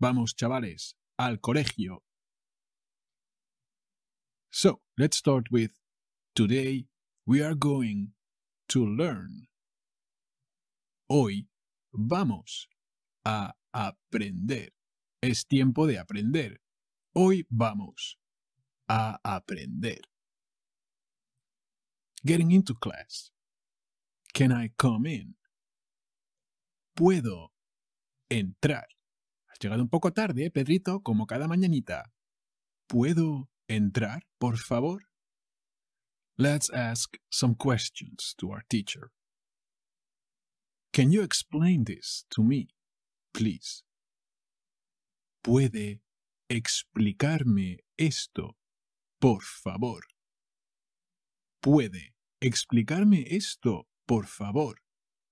Vamos, chavales, al colegio. So, let's start with Today we are going to learn. Hoy vamos a aprender. Es tiempo de aprender. Hoy vamos a aprender. Getting into class. Can I come in? Puedo entrar llegado un poco tarde, Pedrito, como cada mañanita. ¿Puedo entrar, por favor? Let's ask some questions to our teacher. Can you explain this to me, please? ¿Puede explicarme esto, por favor? ¿Puede explicarme esto, por favor?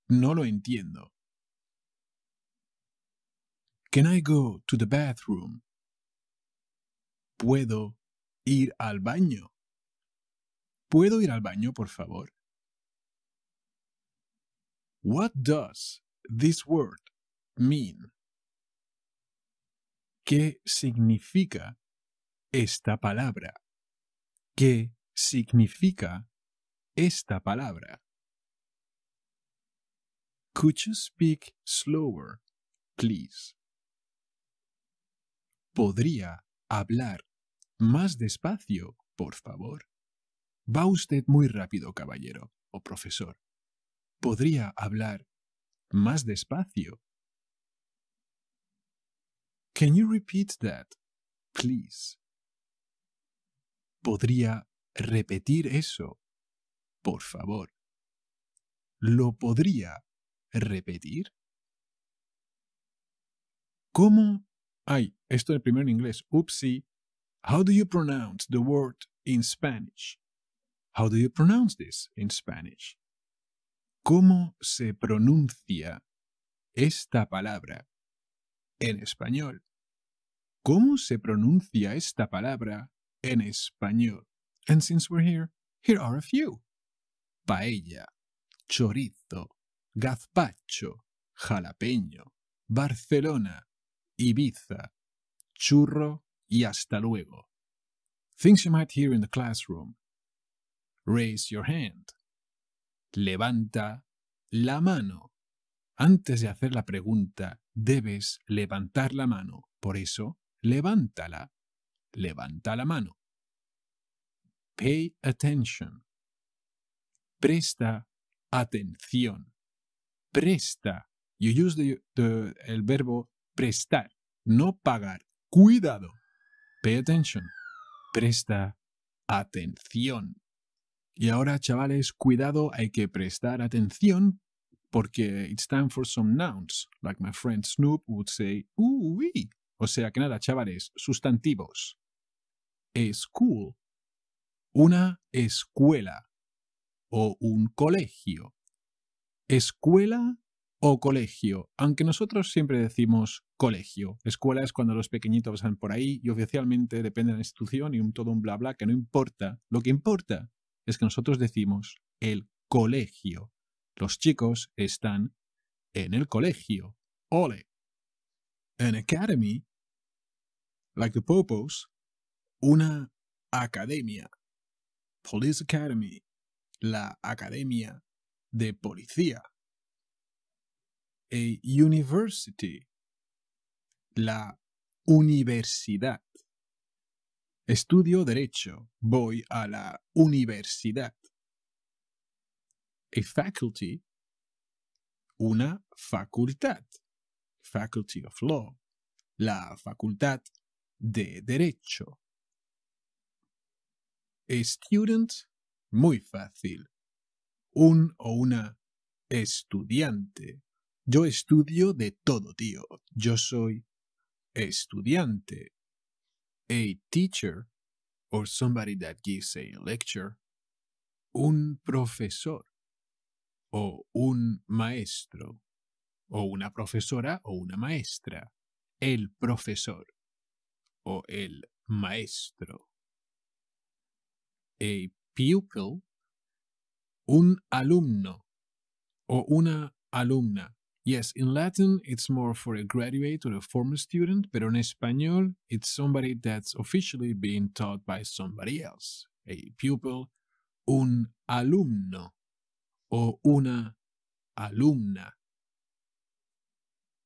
No lo entiendo. Can I go to the bathroom? ¿Puedo ir al baño? ¿Puedo ir al baño, por favor? What does this word mean? ¿Qué significa esta palabra? ¿Qué significa esta palabra? Could you speak slower, please? podría hablar más despacio, por favor? Va usted muy rápido, caballero o profesor. ¿Podría hablar más despacio? Can you repeat that, please? ¿Podría repetir eso, por favor? ¿Lo podría repetir? ¿Cómo Ay, esto es primero en inglés. Oopsie. How do you pronounce the word in Spanish? How do you pronounce this in Spanish? ¿Cómo se pronuncia esta palabra en español? ¿Cómo se pronuncia esta palabra en español? And since we're here, here are a few. Paella, chorizo, gazpacho, jalapeño, Barcelona, Ibiza, churro y hasta luego. Things you might hear in the classroom. Raise your hand. Levanta la mano. Antes de hacer la pregunta, debes levantar la mano. Por eso, levántala. Levanta la mano. Pay attention. Presta atención. Presta. You use the, el verbo prestar, no pagar. Cuidado. Pay attention. Presta atención. Y ahora, chavales, cuidado, hay que prestar atención porque it's time for some nouns, like my friend Snoop would say, wee O sea que nada, chavales, sustantivos. school, una escuela o un colegio. Escuela o colegio, aunque nosotros siempre decimos colegio. Escuela es cuando los pequeñitos van por ahí y oficialmente depende de la institución y un todo un bla bla que no importa. Lo que importa es que nosotros decimos el colegio. Los chicos están en el colegio. Ole. An academy, like the purpose, una academia. Police Academy, la academia de policía a eh, university, la universidad. Estudio derecho, voy a la universidad. A faculty, una facultad, faculty of law, la facultad de derecho. A student, muy fácil, un o una estudiante. Yo estudio de todo, tío. Yo soy estudiante. A teacher, or somebody that gives a lecture. Un profesor, o un maestro, o una profesora o una maestra. El profesor, o el maestro. A pupil, un alumno, o una alumna Yes, in Latin, it's more for a graduate or a former student, but in Espanol, it's somebody that's officially being taught by somebody else, a pupil, un alumno, o una alumna.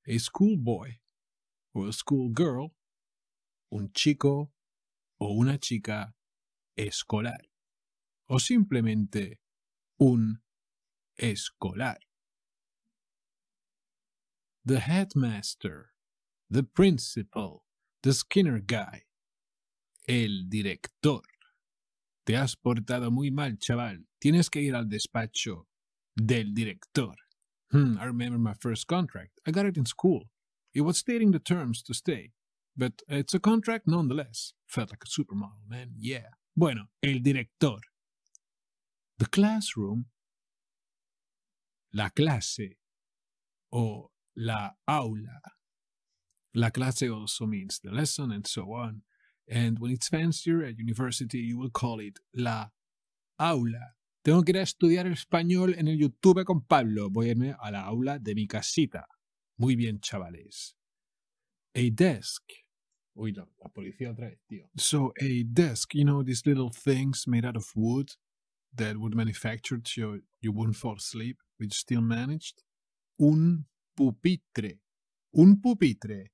A schoolboy or a schoolgirl, un chico o una chica escolar, o simplemente un escolar the headmaster, the principal, the Skinner guy, el director. Te has portado muy mal, chaval. Tienes que ir al despacho del director. Hmm, I remember my first contract. I got it in school. It was stating the terms to stay, but it's a contract nonetheless. Felt like a supermodel, man. Yeah. Bueno, el director. The classroom, la clase, o la aula, la clase also means the lesson and so on. And when it's fancier at university, you will call it la aula. Tengo que ir a estudiar español en el YouTube con Pablo. Voy a irme a la aula de mi casita. Muy bien, chavales. A desk. Uy, la policía otra vez, tío. So, a desk, you know, these little things made out of wood that were manufactured so you wouldn't fall asleep, which still managed. Un pupitre. Un pupitre.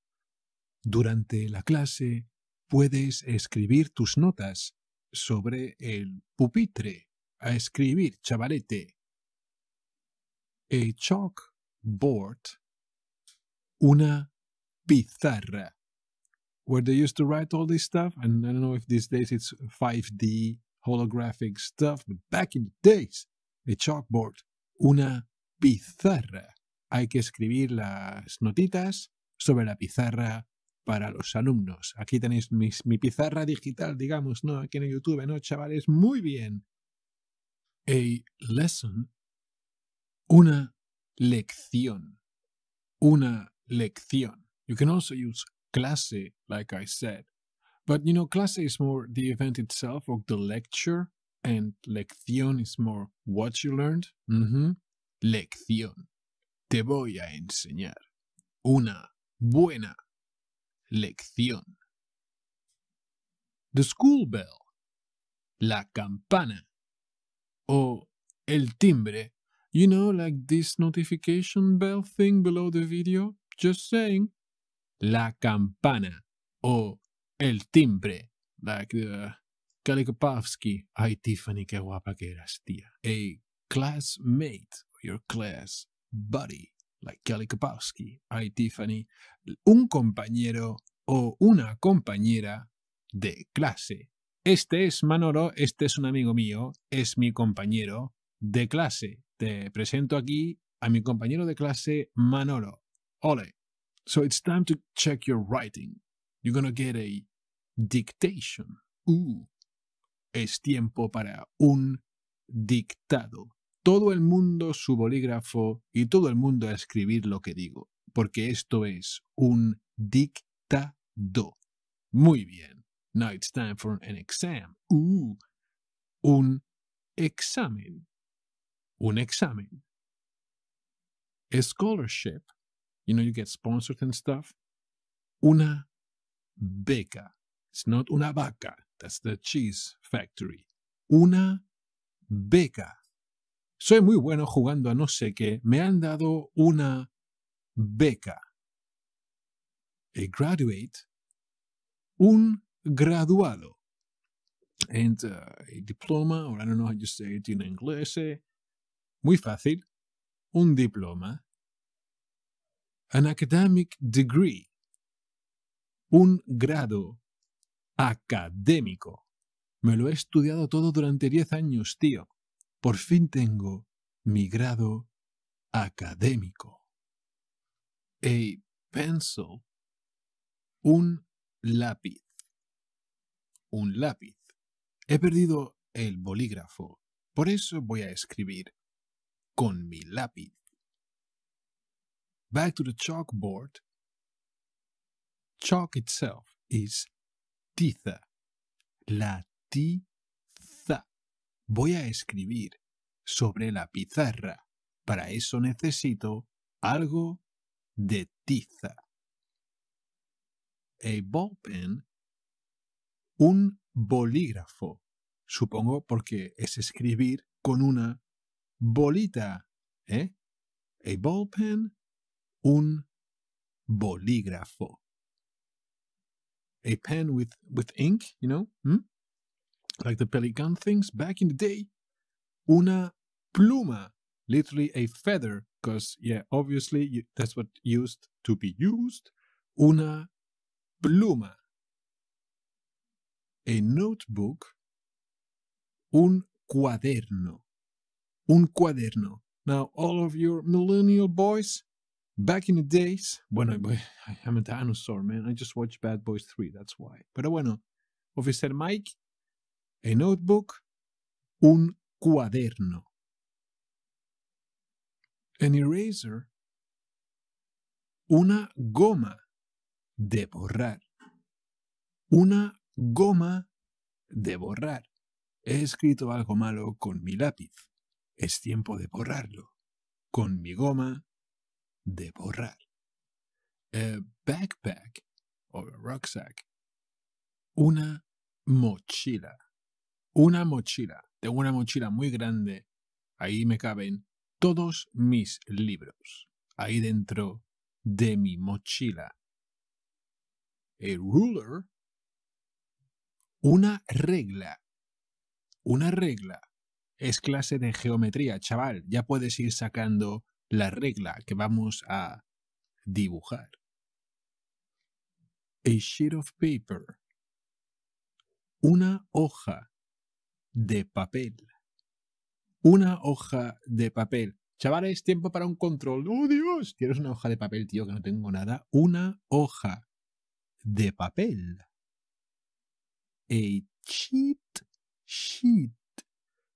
Durante la clase puedes escribir tus notas sobre el pupitre. A escribir, chavalete. A chalkboard. Una pizarra. Where they used to write all this stuff, and I don't know if these days it's 5D holographic stuff, but back in the days, a chalkboard, una pizarra hay que escribir las notitas sobre la pizarra para los alumnos. Aquí tenéis mi pizarra digital, digamos, ¿no? Aquí en YouTube, ¿no, chavales? Muy bien. A lesson. Una lección. Una lección. You can also use clase, like I said. But, you know, clase is more the event itself or the lecture, and lección is more what you learned. Mm-hmm. Lección te voy a enseñar una buena lección. The school bell, la campana o el timbre. You know, like this notification bell thing below the video? Just saying. La campana o el timbre. Like the Kalikopavsky. Ay, Tiffany, qué guapa que eras, tía. A classmate, your class buddy, like Kelly Kapowski, I, Tiffany, un compañero o una compañera de clase. Este es Manolo, este es un amigo mío, es mi compañero de clase. Te presento aquí a mi compañero de clase Manolo. Ole. So it's time to check your writing. You're gonna get a dictation. Uh, es tiempo para un dictado todo el mundo su bolígrafo y todo el mundo a escribir lo que digo, porque esto es un dictado. Muy bien. Now it's time for an exam. Uh, un examen. Un examen. A scholarship. You know, you get sponsored and stuff. Una beca. It's not una vaca. That's the cheese factory. Una beca soy muy bueno jugando a no sé qué, me han dado una beca. A graduate, un graduado. And uh, a diploma, or I don't know how you say it in English. Eh, muy fácil. Un diploma. An academic degree. Un grado académico. Me lo he estudiado todo durante 10 años, tío por fin tengo mi grado académico. A pencil. Un lápiz. Un lápiz. He perdido el bolígrafo. Por eso voy a escribir con mi lápiz. Back to the chalkboard. Chalk itself is tiza. La tiza voy a escribir sobre la pizarra. Para eso necesito algo de tiza. A pen, un bolígrafo, supongo porque es escribir con una bolita, ¿eh? A pen, un bolígrafo. A pen with, with ink, you know? ¿Mm? like the pelican things back in the day, una pluma, literally a feather, because, yeah, obviously you, that's what used to be used, una pluma. A notebook, un cuaderno. Un cuaderno. Now, all of your millennial boys, back in the days, bueno, I'm a dinosaur, man. I just watched Bad Boys 3, that's why. Pero bueno, Officer Mike A Notebook, un cuaderno. An Eraser, una goma de borrar. Una goma de borrar. He escrito algo malo con mi lápiz. Es tiempo de borrarlo. Con mi goma de borrar. A backpack o rucksack. Una mochila una mochila. Tengo una mochila muy grande. Ahí me caben todos mis libros. Ahí dentro de mi mochila. A ruler. Una regla. Una regla. Es clase de geometría, chaval. Ya puedes ir sacando la regla que vamos a dibujar. A sheet of paper. Una hoja de papel. Una hoja de papel. Chavales, tiempo para un control. ¡Oh, Dios! tienes una hoja de papel, tío? Que no tengo nada. Una hoja de papel. A cheat sheet.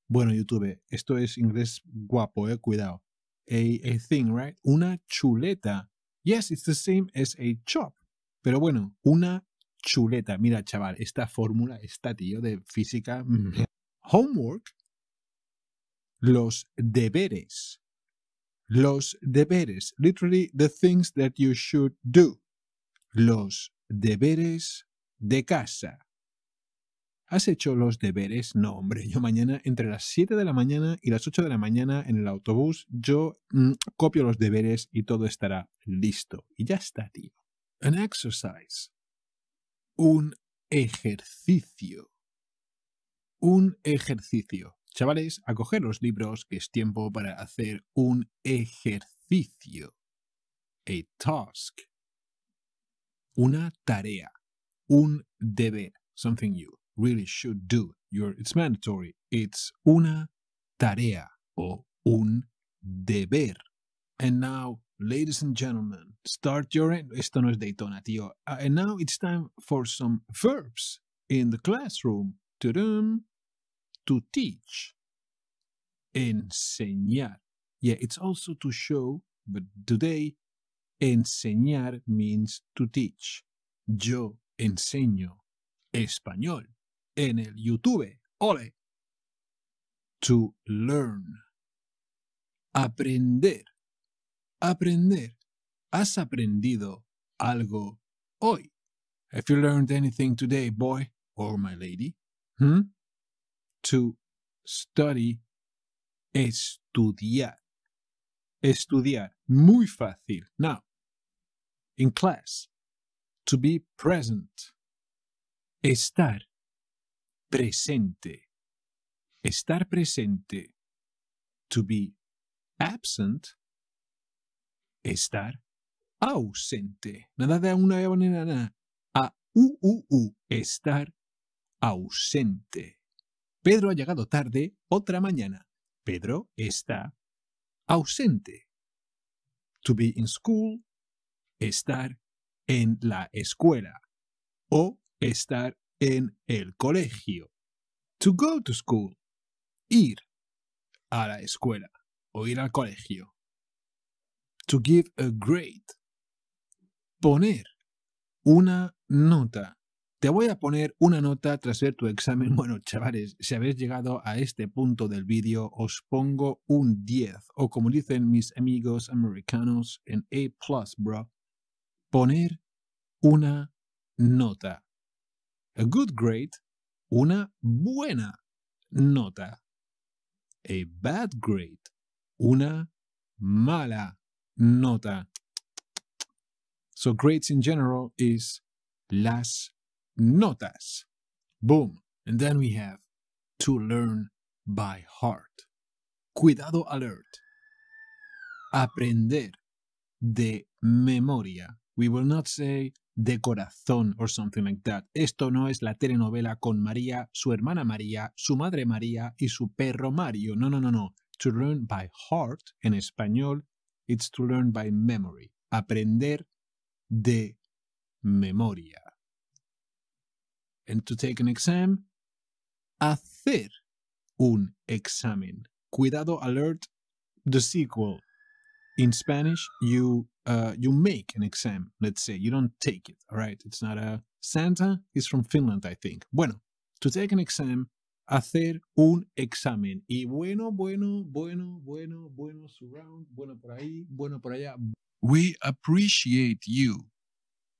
Bueno, YouTube, esto es inglés guapo, eh, cuidado. A, thing, right? Una chuleta. Yes, it's the same as a chop. Pero bueno, una chuleta. Mira, chaval, esta fórmula, está, tío de física homework, los deberes. Los deberes, literally the things that you should do. Los deberes de casa. ¿Has hecho los deberes? No, hombre, yo mañana entre las 7 de la mañana y las 8 de la mañana en el autobús, yo mm, copio los deberes y todo estará listo. Y ya está, tío. An exercise. Un ejercicio un ejercicio. Chavales, a los libros que es tiempo para hacer un ejercicio. A task. Una tarea. Un deber. Something you really should do. it's mandatory. It's una tarea o un deber. And now, ladies and gentlemen, start your. Esto no es Daytona, tío. Ah, and now it's time for some verbs in the classroom. to teach, enseñar. Yeah, it's also to show, but today, enseñar means to teach. Yo enseño español en el YouTube. Ole! To learn. Aprender. Aprender. ¿Has aprendido algo hoy? Have you learned anything today, boy or my lady? Hmm? to study, estudiar. Estudiar, muy fácil. Now, in class, to be present, estar presente. Estar presente, to be absent, estar ausente. Nada de una manera, nada. A u u u, estar ausente. Pedro ha llegado tarde otra mañana. Pedro está ausente. To be in school, estar en la escuela o estar en el colegio. To go to school, ir a la escuela o ir al colegio. To give a grade, poner una nota te voy a poner una nota tras ver tu examen. Bueno, chavales, si habéis llegado a este punto del vídeo, os pongo un 10, o como dicen mis amigos americanos en A+, bro, poner una nota. A good grade, una buena nota. A bad grade, una mala nota. So grades in general is las notas. Boom. And then we have to learn by heart. Cuidado alert. Aprender de memoria. We will not say de corazón or something like that. Esto no es la telenovela con María, su hermana María, su madre María y su perro Mario. No, no, no, no. To learn by heart en español, it's to learn by memory. Aprender de memoria. and to take an exam, hacer un examen. Cuidado alert, the sequel. In Spanish, you uh, you make an exam, let's say. You don't take it, all right? It's not a... Santa He's from Finland, I think. Bueno, to take an exam, hacer un examen. Y bueno, bueno, bueno, bueno, bueno, surround, bueno por ahí, bueno por allá. We appreciate you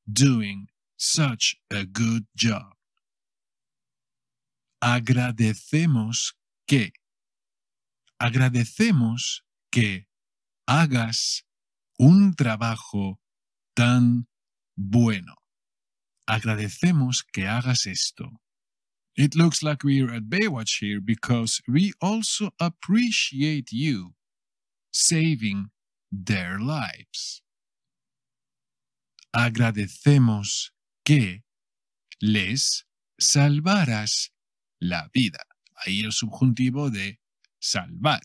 doing such a good job. agradecemos que, agradecemos que hagas un trabajo tan bueno. Agradecemos que hagas esto. It looks like we're at Baywatch here because we also appreciate you saving their lives. Agradecemos que les salvaras la vida. Ahí el subjuntivo de salvar.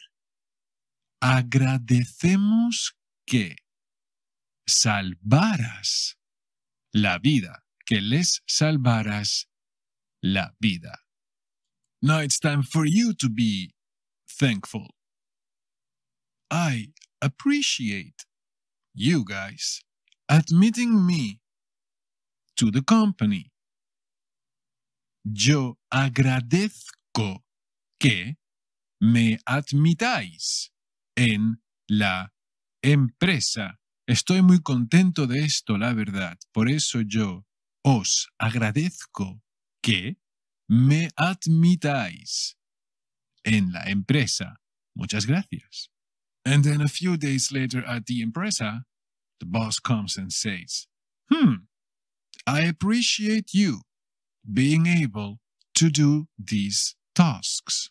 Agradecemos que salvaras la vida, que les salvaras la vida. Now it's time for you to be thankful. I appreciate you guys admitting me to the company yo agradezco que me admitáis en la empresa. Estoy muy contento de esto, la verdad. Por eso yo os agradezco que me admitáis en la empresa. Muchas gracias. And then a few days later at the empresa, the boss comes and says, Hmm, I appreciate you being able to do these tasks.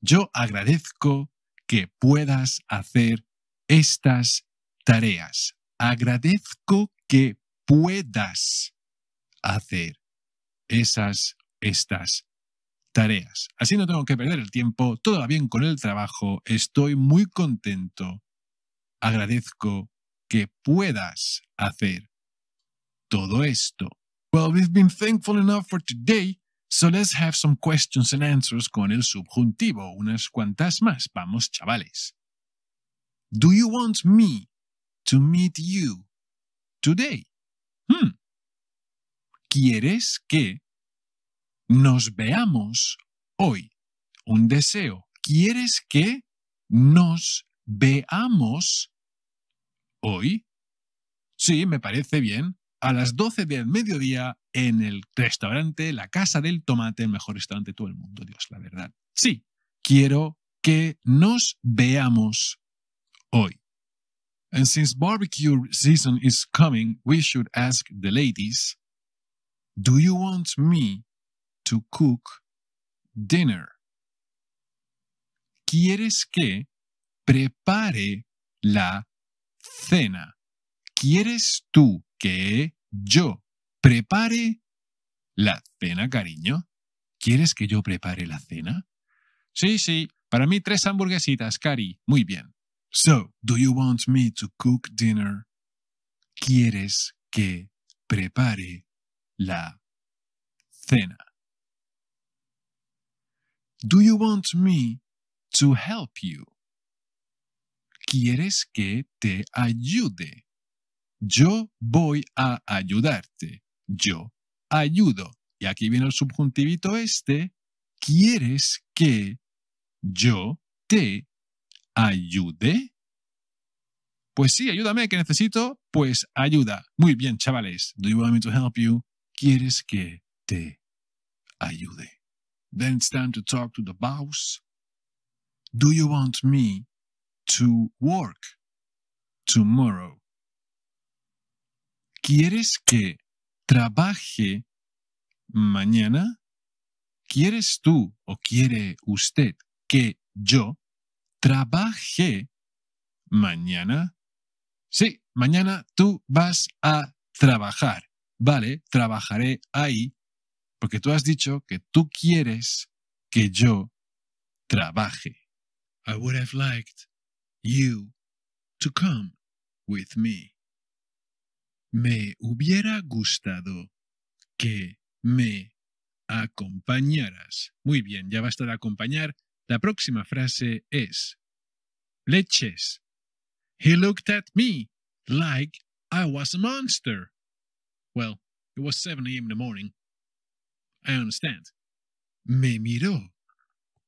Yo agradezco que puedas hacer estas tareas. Agradezco que puedas hacer esas, estas tareas. Así no tengo que perder el tiempo, todo va bien con el trabajo, estoy muy contento. Agradezco que puedas hacer todo esto. Well, we've been thankful enough for today, so let's have some questions and answers con el subjuntivo. Unas cuantas más, vamos, chavales. Do you want me to meet you today? Hmm. ¿Quieres que nos veamos hoy? Un deseo. ¿Quieres que nos veamos hoy? Sí, me parece bien a las 12 del mediodía en el restaurante La Casa del Tomate, el mejor restaurante de todo el mundo, Dios, la verdad. Sí, quiero que nos veamos hoy. And since barbecue season is coming, we should ask the ladies, do you want me to cook dinner? ¿Quieres que prepare la cena? ¿Quieres tú que yo prepare la cena, cariño. ¿Quieres que yo prepare la cena? Sí, sí, para mí tres hamburguesitas, Cari. Muy bien. So, do you want me to cook dinner? ¿Quieres que prepare la cena? Do you want me to help you? ¿Quieres que te ayude? Yo voy a ayudarte. Yo ayudo. Y aquí viene el subjuntivito este. ¿Quieres que yo te ayude? Pues sí, ayúdame, que necesito, pues ayuda. Muy bien, chavales. Do you want me to help you? ¿Quieres que te ayude? Then it's time to talk to the boss. Do you want me to work tomorrow? ¿Quieres que trabaje mañana? ¿Quieres tú o quiere usted que yo trabaje mañana? Sí, mañana tú vas a trabajar. Vale, trabajaré ahí porque tú has dicho que tú quieres que yo trabaje. I would have liked you to come with me. Me hubiera gustado que me acompañaras. Muy bien, ya basta de acompañar. La próxima frase es leches. He looked at me like I was a monster. Well, it was 7 a.m. in the morning. I understand. Me miró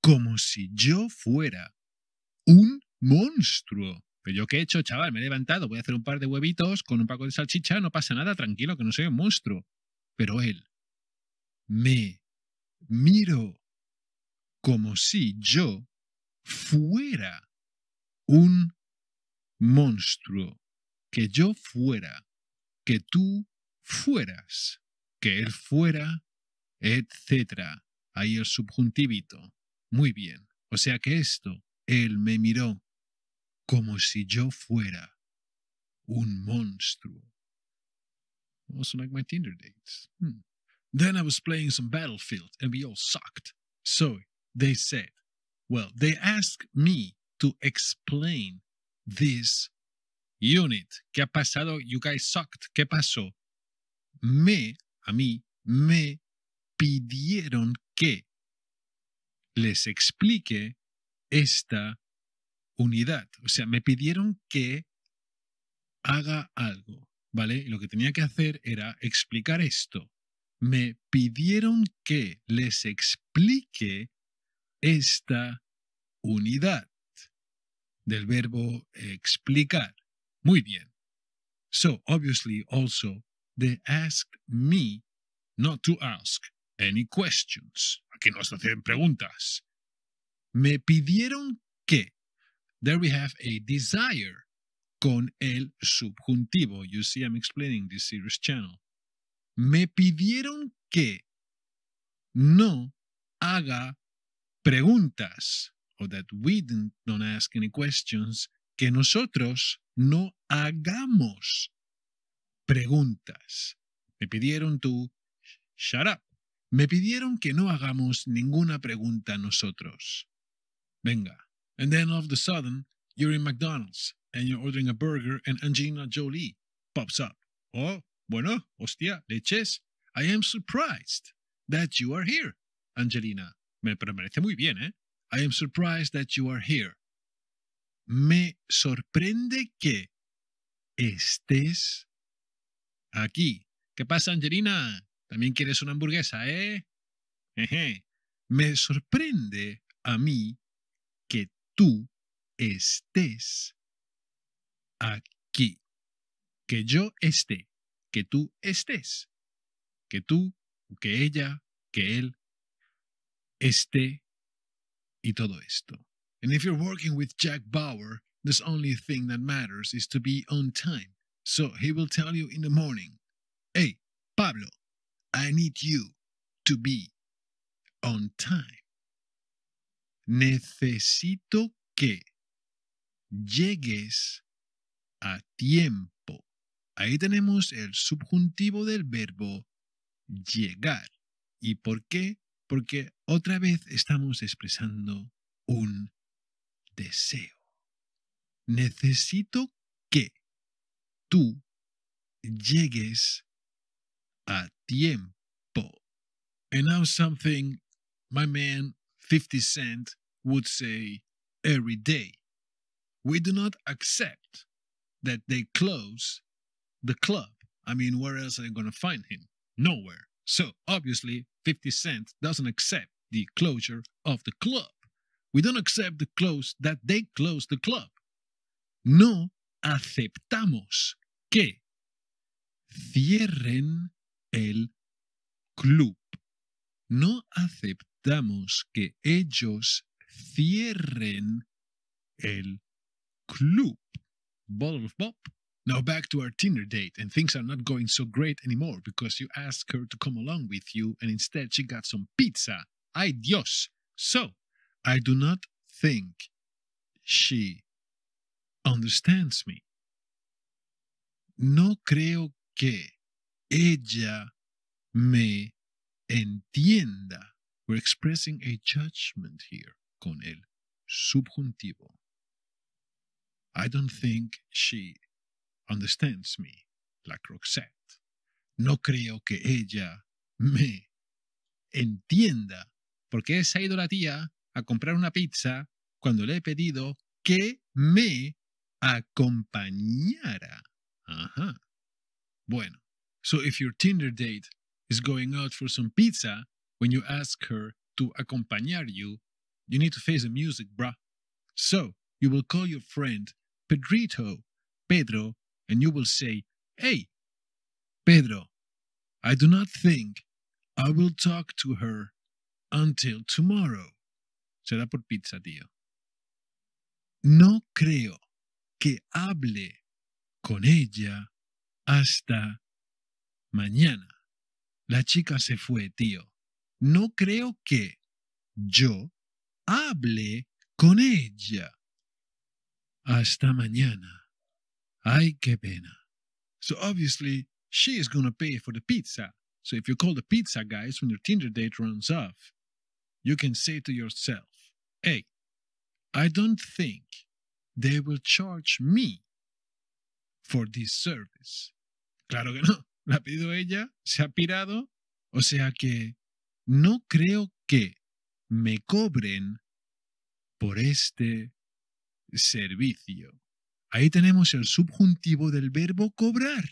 como si yo fuera un monstruo. Pero pues yo qué he hecho, chaval, me he levantado, voy a hacer un par de huevitos con un paco de salchicha, no pasa nada, tranquilo, que no soy un monstruo. Pero él me miro como si yo fuera un monstruo, que yo fuera, que tú fueras, que él fuera, etc. Ahí el subjuntivito. Muy bien. O sea que esto, él me miró como si yo fuera un monstruo. Also like my Tinder dates. Hmm. Then I was playing some Battlefield and we all sucked. So they said, well, they asked me to explain this unit. ¿Qué ha pasado? You guys sucked. ¿Qué pasó? Me, a mí, me pidieron que les explique esta unidad. O sea, me pidieron que haga algo, ¿vale? Y lo que tenía que hacer era explicar esto. Me pidieron que les explique esta unidad del verbo explicar. Muy bien. So, obviously, also, they asked me not to ask any questions. Aquí nos hacen preguntas. Me pidieron que There we have a desire con el subjuntivo. You see, I'm explaining this series channel. Me pidieron que no haga preguntas or that we don't ask any questions, que nosotros no hagamos preguntas. Me pidieron tú, shut up. Me pidieron que no hagamos ninguna pregunta nosotros. Venga, And then all of a sudden, you're in McDonald's and you're ordering a burger and Angelina Jolie pops up. Oh, bueno, hostia, leches. I am surprised that you are here, Angelina. Me, parece muy bien, eh? I am surprised that you are here. Me sorprende que estés aquí. ¿Qué pasa, Angelina? También quieres una hamburguesa, ¿eh? Eje. Me sorprende a mí tú estés aquí. Que yo esté, que tú estés, que tú, que ella, que él esté y todo esto. And if you're working with Jack Bauer, this only thing that matters is to be on time. So he will tell you in the morning, hey, Pablo, I need you to be on time. necesito que llegues a tiempo. Ahí tenemos el subjuntivo del verbo llegar. ¿Y por qué? Porque otra vez estamos expresando un deseo. Necesito que tú llegues a tiempo. And now something my man 50 Cent would say every day. We do not accept that they close the club. I mean, where else are they going to find him? Nowhere. So obviously, 50 Cent doesn't accept the closure of the club. We don't accept the close that they close the club. No aceptamos que cierren el club. No aceptamos que ellos cierren el club. Bottle of Bob. Now back to our Tinder date, and things are not going so great anymore because you asked her to come along with you, and instead she got some pizza. Ay Dios! So, I do not think she understands me. No creo que ella me entienda. We're expressing a judgment here. con el subjuntivo. I don't think she understands me, la Roxette. No creo que ella me entienda, porque esa ha ido la tía a comprar una pizza cuando le he pedido que me acompañara. Bueno, so if your Tinder date is going out for some pizza, when you ask her to accompany you, You need to face the music, bruh. So, you will call your friend Pedrito, Pedro, and you will say, Hey, Pedro, I do not think I will talk to her until tomorrow. Será por pizza, tío. No creo que hable con ella hasta mañana. La chica se fue, tío. No creo que yo hable con ella. Hasta mañana. Ay, qué pena. So obviously, she is to pay for the pizza. So if you call the pizza guys when your Tinder date runs off, you can say to yourself, hey, I don't think they will charge me for this service. Claro que no. La pido ella, se ha pirado, o sea que no creo que me cobren por este servicio. Ahí tenemos el subjuntivo del verbo cobrar.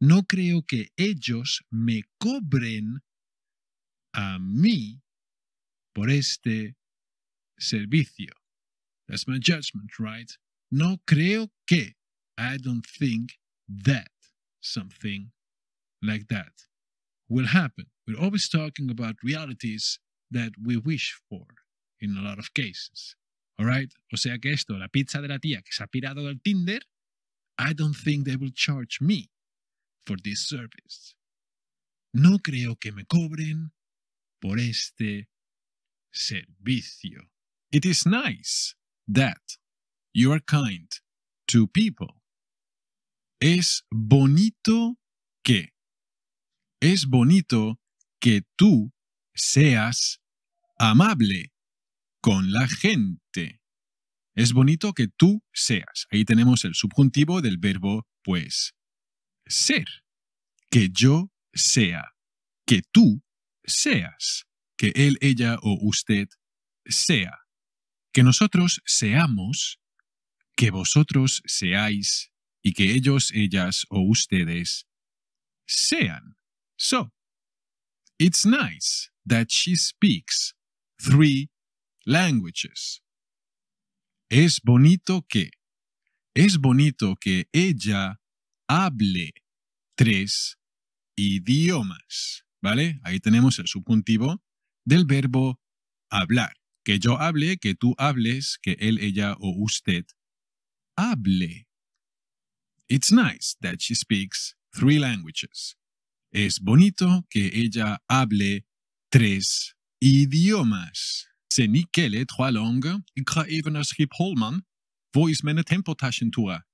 No creo que ellos me cobren a mí por este servicio. That's my judgment, right? No creo que. I don't think that something like that will happen. We're always talking about realities that we wish for in a lot of cases. All right? O sea que esto, la pizza de la tía que se ha pirado del Tinder, I don't think they will charge me for this service. No creo que me cobren por este servicio. It is nice that you are kind to people. Es bonito que. Es bonito que tú seas amable con la gente. Es bonito que tú seas. Ahí tenemos el subjuntivo del verbo pues ser. Que yo sea. Que tú seas. Que él, ella o usted sea. Que nosotros seamos. Que vosotros seáis. Y que ellos, ellas o ustedes sean. So, it's nice that she speaks three languages. Es bonito que. Es bonito que ella hable tres idiomas. ¿Vale? Ahí tenemos el subjuntivo del verbo hablar. Que yo hable, que tú hables, que él, ella o usted hable. It's nice that she speaks three languages. Es bonito que ella hable tres Idiomas. Holman,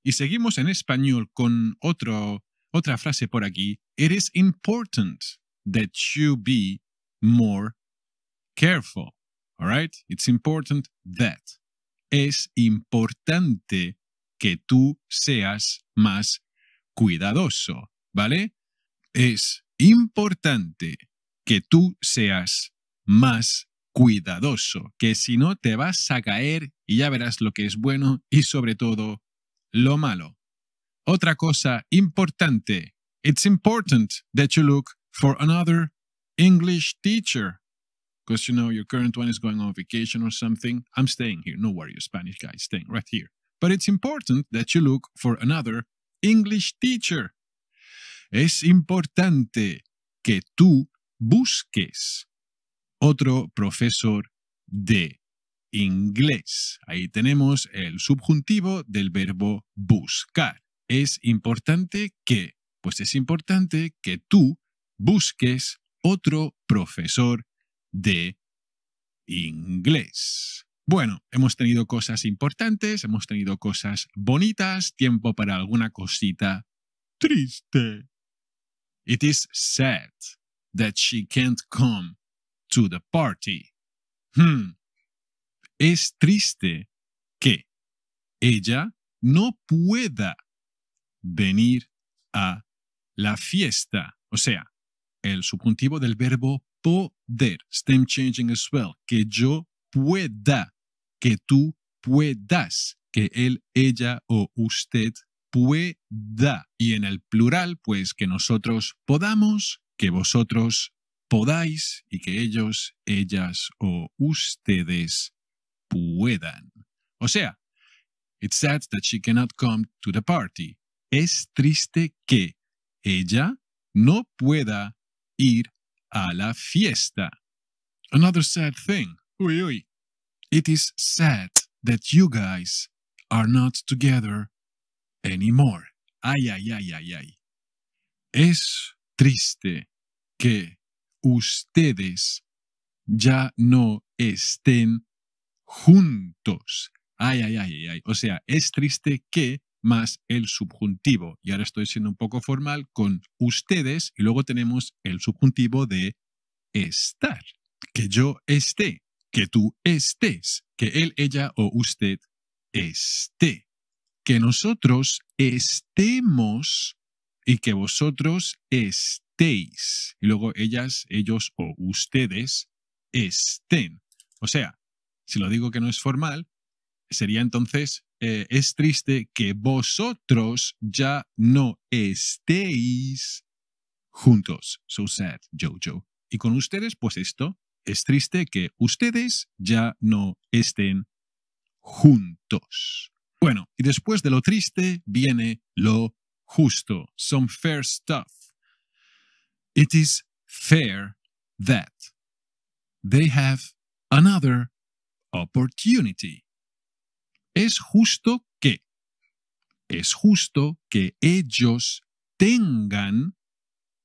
Y seguimos en español con otro, otra frase por aquí. It is important that you be more careful. All It's important that. Es importante que tú seas más cuidadoso, ¿vale? Es importante que tú seas más cuidadoso, que si no te vas a caer y ya verás lo que es bueno y sobre todo lo malo. Otra cosa importante. It's important that you look for another English teacher. Because you know your current one is going on vacation or something. I'm staying here. No worry, Spanish guy staying right here. But it's important that you look for another English teacher. Es importante que tú busques otro profesor de inglés. Ahí tenemos el subjuntivo del verbo buscar. Es importante que, pues es importante que tú busques otro profesor de inglés. Bueno, hemos tenido cosas importantes, hemos tenido cosas bonitas, tiempo para alguna cosita triste. It is sad that she can't come to the party. Hmm. Es triste que ella no pueda venir a la fiesta. O sea, el subjuntivo del verbo poder, stem changing as well, que yo pueda, que tú puedas, que él, ella o usted pueda. Y en el plural, pues que nosotros podamos, que vosotros podáis y que ellos, ellas o ustedes puedan. O sea, it's sad that she cannot come to the party. Es triste que ella no pueda ir a la fiesta. Another sad thing. Uy, It is sad that you guys are not together anymore. Ay, ay, ay, ay, ay. Es triste que ustedes ya no estén juntos. Ay, ay, ay, ay. O sea, es triste que más el subjuntivo. Y ahora estoy siendo un poco formal con ustedes y luego tenemos el subjuntivo de estar. Que yo esté, que tú estés, que él, ella o usted esté. Que nosotros estemos y que vosotros estéis y luego ellas, ellos o ustedes estén. O sea, si lo digo que no es formal, sería entonces, eh, es triste que vosotros ya no estéis juntos. So sad, Jojo. Y con ustedes, pues esto, es triste que ustedes ya no estén juntos. Bueno, y después de lo triste viene lo justo. Some fair stuff it is fair that they have another opportunity. Es justo que. Es justo que ellos tengan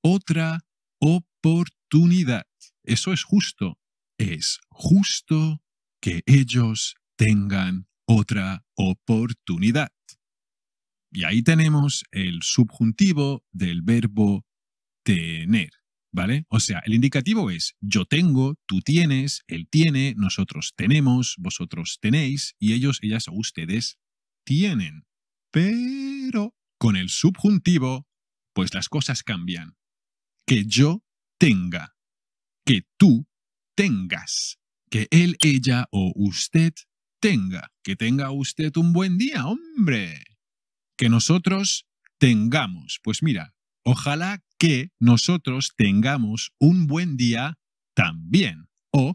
otra oportunidad. Eso es justo. Es justo que ellos tengan otra oportunidad. Y ahí tenemos el subjuntivo del verbo tener, ¿vale? O sea, el indicativo es yo tengo, tú tienes, él tiene, nosotros tenemos, vosotros tenéis y ellos, ellas o ustedes tienen. Pero con el subjuntivo, pues las cosas cambian. Que yo tenga, que tú tengas, que él, ella o usted tenga, que tenga usted un buen día, hombre. Que nosotros tengamos. Pues mira, ojalá que nosotros tengamos un buen día también. O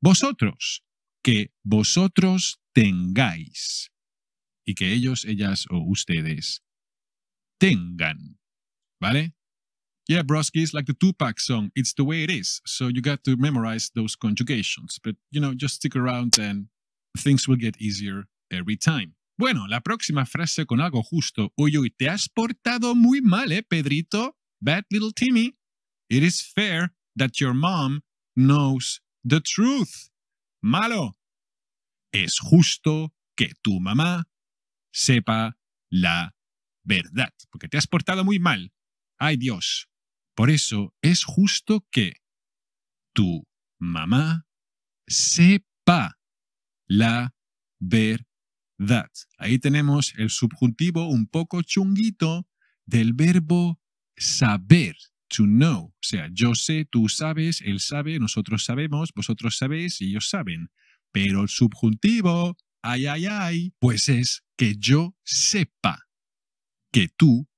vosotros, que vosotros tengáis. Y que ellos, ellas o ustedes tengan. ¿Vale? Yeah, broski it's like the Tupac song. It's the way it is. So you got to memorize those conjugations. But, you know, just stick around and things will get easier every time. Bueno, la próxima frase con algo justo. Oye, te has portado muy mal, ¿eh, Pedrito? Bad little Timmy, it is fair that your mom knows the truth. Malo. Es justo que tu mamá sepa la verdad, porque te has portado muy mal. Ay Dios. Por eso es justo que tu mamá sepa la verdad. Ahí tenemos el subjuntivo un poco chunguito del verbo saber, to know. O sea, yo sé, tú sabes, él sabe, nosotros sabemos, vosotros sabéis y ellos saben. Pero el subjuntivo, ay, ay, ay, pues es que yo sepa, que tú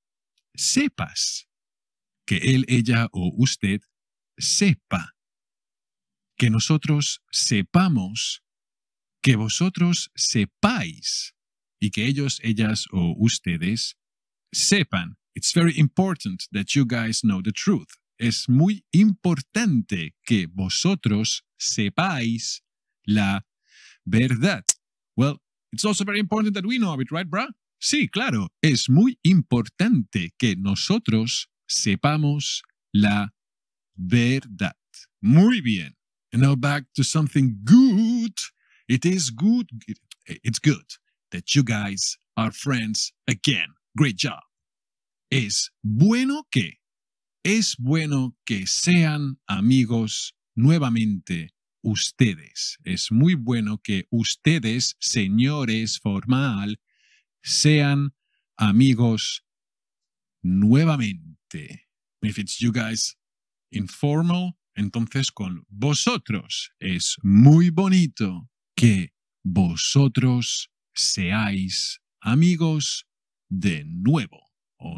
sepas, que él, ella o usted sepa, que nosotros sepamos, que vosotros sepáis y que ellos, ellas o ustedes sepan. It's very important that you guys know the truth. Es muy importante que vosotros sepáis la verdad. Well, it's also very important that we know of it, right, bruh? Sí, claro. Es muy importante que nosotros sepamos la verdad. Muy bien. And now back to something good. It is good. It's good that you guys are friends again. Great job. es bueno que, es bueno que sean amigos nuevamente ustedes. Es muy bueno que ustedes, señores formal, sean amigos nuevamente. If it's you guys informal, entonces con vosotros. Es muy bonito que vosotros seáis amigos de nuevo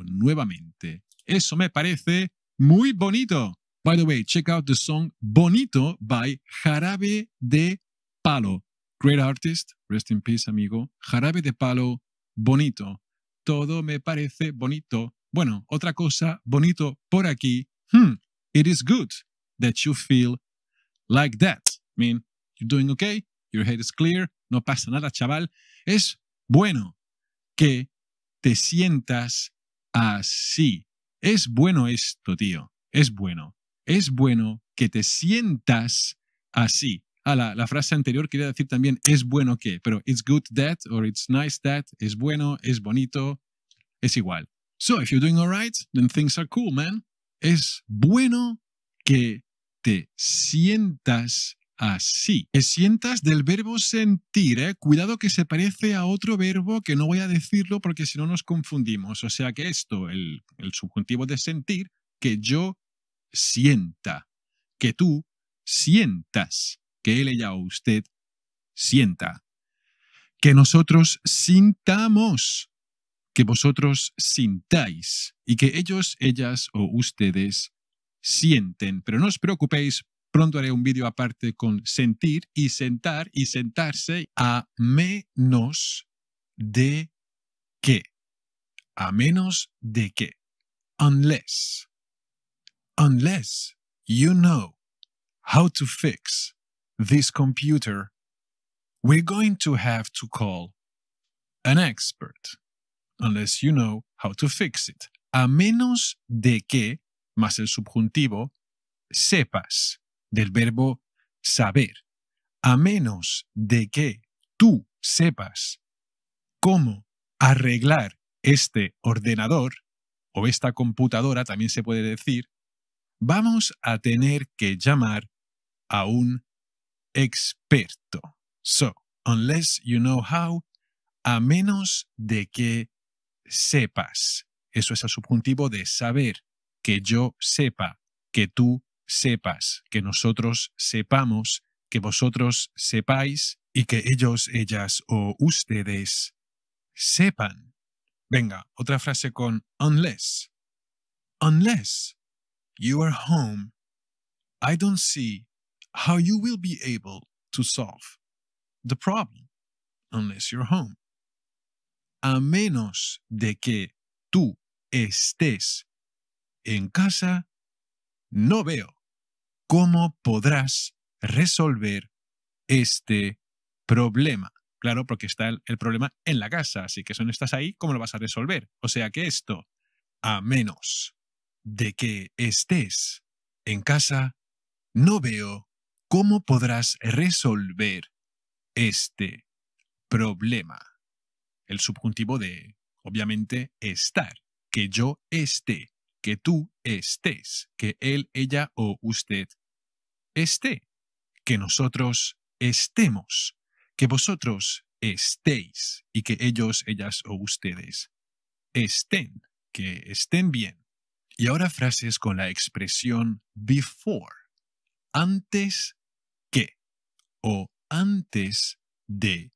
nuevamente. Eso me parece muy bonito. By the way, check out the song Bonito by Jarabe de Palo. Great artist, rest in peace, amigo. Jarabe de Palo, bonito. Todo me parece bonito. Bueno, otra cosa bonito por aquí. Hmm, it is good that you feel like that. I mean, you're doing okay, your head is clear, no pasa nada, chaval. Es bueno que te sientas así. Es bueno esto, tío. Es bueno. Es bueno que te sientas así. Ah, la, frase anterior quería decir también es bueno que, pero it's good that or it's nice that, es bueno, es bonito, es igual. So if you're doing alright, then things are cool, man. Es bueno que te sientas así. Que sientas del verbo sentir, ¿eh? Cuidado que se parece a otro verbo que no voy a decirlo porque si no nos confundimos. O sea que esto, el, el subjuntivo de sentir, que yo sienta, que tú sientas, que él, ella o usted sienta. Que nosotros sintamos, que vosotros sintáis y que ellos, ellas o ustedes sienten. Pero no os preocupéis Pronto haré un vídeo aparte con sentir y sentar y sentarse a menos de que. A menos de que. Unless. Unless you know how to fix this computer, we're going to have to call an expert. Unless you know how to fix it. A menos de que, más el subjuntivo, sepas del verbo saber, a menos de que tú sepas cómo arreglar este ordenador o esta computadora, también se puede decir, vamos a tener que llamar a un experto. So, unless you know how, a menos de que sepas. Eso es el subjuntivo de saber, que yo sepa, que tú sepas, que nosotros sepamos, que vosotros sepáis y que ellos, ellas o ustedes sepan. Venga, otra frase con unless. Unless you are home, I don't see how you will be able to solve the problem unless you're home. A menos de que tú estés en casa, no veo cómo podrás resolver este problema. Claro, porque está el, problema en la casa, así que si no estás ahí, ¿cómo lo vas a resolver? O sea que esto, a menos de que estés en casa, no veo cómo podrás resolver este problema. El subjuntivo de, obviamente, estar, que yo esté que tú estés, que él, ella o usted esté, que nosotros estemos, que vosotros estéis y que ellos, ellas o ustedes estén, que estén bien. Y ahora frases con la expresión before, antes que o antes de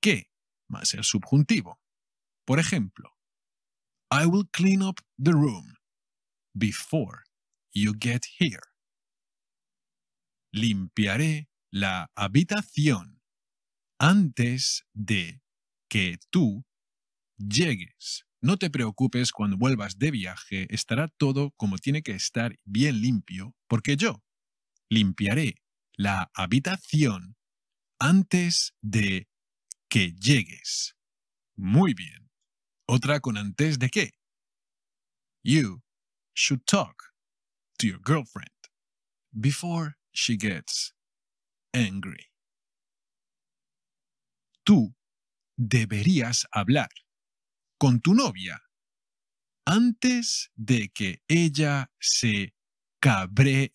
que, más el subjuntivo. Por ejemplo, I will clean up the room before you get here. Limpiaré la habitación antes de que tú llegues. No te preocupes cuando vuelvas de viaje, estará todo como tiene que estar bien limpio, porque yo limpiaré la habitación antes de que llegues. Muy bien. Otra con antes de que. You should talk to your girlfriend before she gets angry. Tú deberías hablar con tu novia antes de que ella se cabree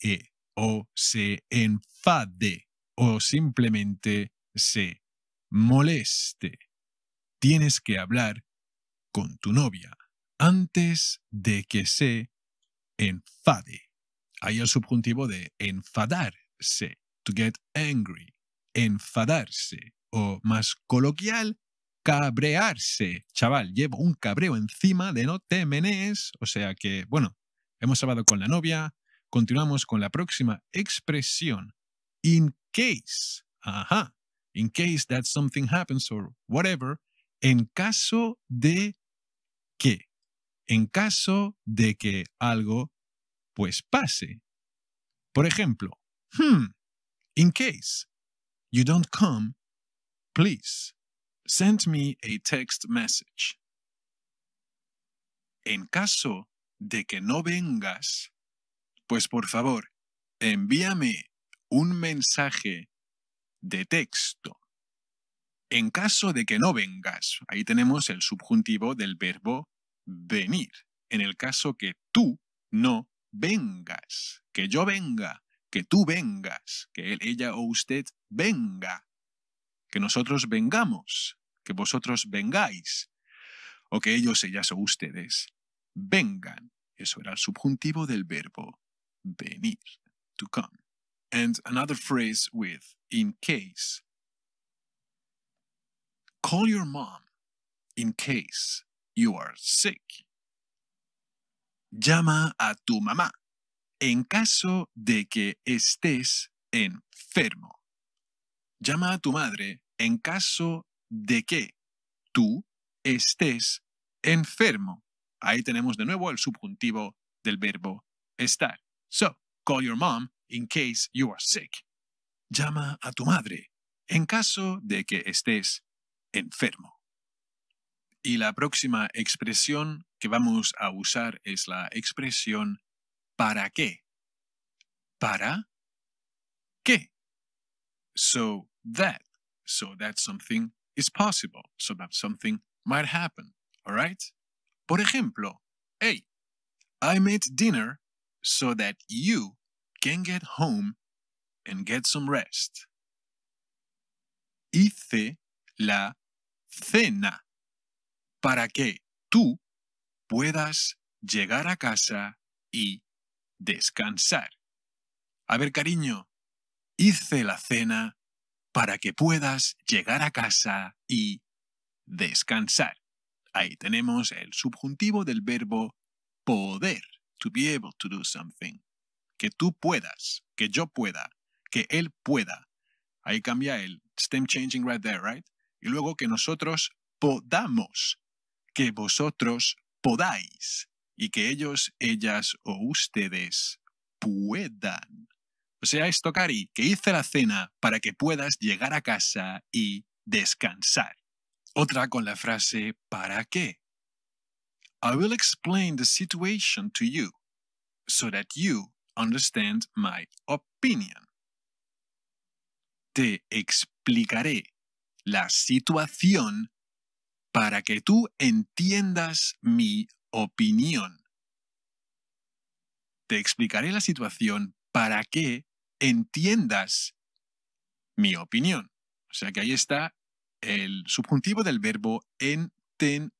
o se enfade o simplemente se moleste. Tienes que hablar con tu novia antes de que se enfade. Ahí el subjuntivo de enfadarse, to get angry, enfadarse, o más coloquial, cabrearse. Chaval, llevo un cabreo encima de no te menes, o sea que, bueno, hemos hablado con la novia, continuamos con la próxima expresión, in case, ajá, in case that something happens or whatever, en caso de que en caso de que algo pues pase. Por ejemplo, hmm, in case you don't come, please send me a text message. En caso de que no vengas, pues por favor, envíame un mensaje de texto en caso de que no vengas. Ahí tenemos el subjuntivo del verbo venir. En el caso que tú no vengas, que yo venga, que tú vengas, que él, ella o usted venga, que nosotros vengamos, que vosotros vengáis, o que ellos, ellas o ustedes vengan. Eso era el subjuntivo del verbo venir, to come. And another phrase with in case Call your mom in case you are sick. Llama a tu mamá en caso de que estés enfermo. Llama a tu madre en caso de que tú estés enfermo. Ahí tenemos de nuevo el subjuntivo del verbo estar. So, call your mom in case you are sick. Llama a tu madre en caso de que estés enfermo. Y la próxima expresión que vamos a usar es la expresión ¿para qué? ¿Para qué? So that, so that something is possible, so that something might happen, alright? Por ejemplo, hey, I made dinner so that you can get home and get some rest. Hice la cena para que tú puedas llegar a casa y descansar. A ver, cariño, hice la cena para que puedas llegar a casa y descansar. Ahí tenemos el subjuntivo del verbo poder, to be able to do something. Que tú puedas, que yo pueda, que él pueda. Ahí cambia el stem changing right there, right? y luego que nosotros podamos, que vosotros podáis y que ellos, ellas o ustedes puedan. O sea, esto, Cari, que hice la cena para que puedas llegar a casa y descansar. Otra con la frase ¿para qué? I will explain the situation to you so that you understand my opinion. Te explicaré la situación para que tú entiendas mi opinión. Te explicaré la situación para que entiendas mi opinión. O sea que ahí está el subjuntivo del verbo entender.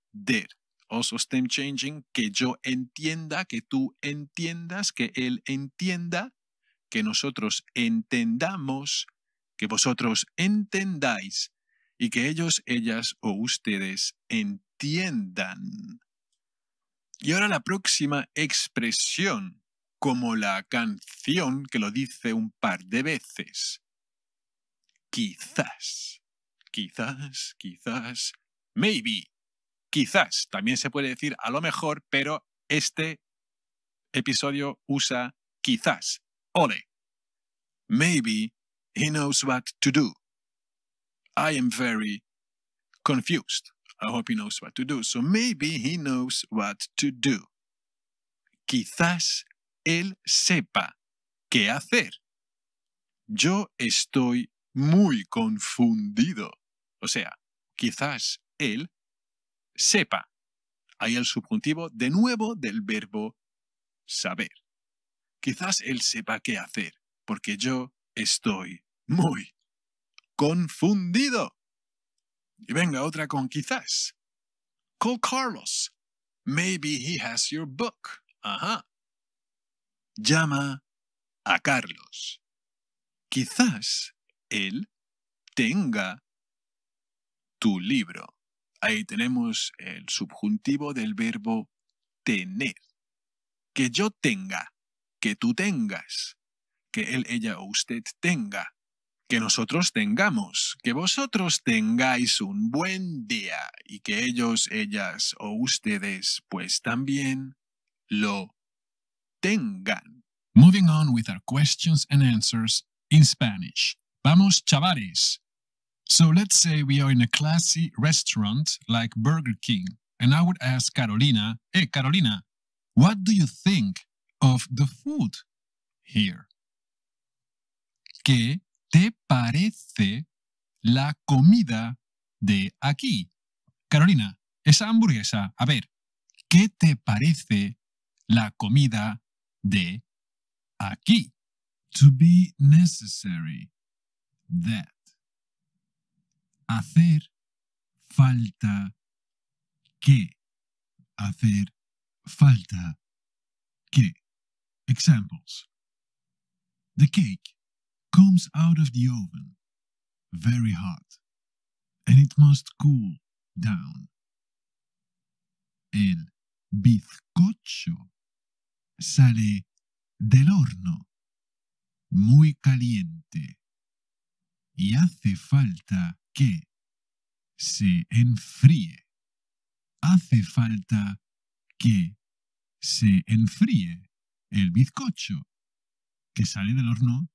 Also stem changing, que yo entienda, que tú entiendas, que él entienda, que nosotros entendamos, que vosotros entendáis, y que ellos, ellas o ustedes entiendan. Y ahora la próxima expresión, como la canción que lo dice un par de veces. Quizás, quizás, quizás, maybe, quizás. También se puede decir a lo mejor, pero este episodio usa quizás. Ole. Maybe he knows what to do. I am very confused. I hope he knows what to do. So maybe he knows what to do. Quizás él sepa qué hacer. Yo estoy muy confundido. O sea, quizás él sepa. Ahí el subjuntivo de nuevo del verbo saber. Quizás él sepa qué hacer, porque yo estoy muy confundido. Y venga otra con quizás. Call Carlos. Maybe he has your book. Ajá. Llama a Carlos. Quizás él tenga tu libro. Ahí tenemos el subjuntivo del verbo tener. Que yo tenga, que tú tengas, que él, ella o usted tenga que nosotros tengamos, que vosotros tengáis un buen día y que ellos, ellas o ustedes pues también lo tengan. Moving on with our questions and answers in Spanish. Vamos, chavales. So let's say we are in a classy restaurant like Burger King, and I would ask Carolina, ¡Eh, Carolina, what do you think of the food here? ¿Qué te parece la comida de aquí? Carolina, esa hamburguesa, a ver, ¿qué te parece la comida de aquí? To be necessary. That. Hacer falta que. Hacer falta que. Examples. The cake comes out of the oven very hot and it must cool down. El bizcocho sale del horno muy caliente y hace falta que se enfríe. Hace falta que se enfríe el bizcocho que sale del horno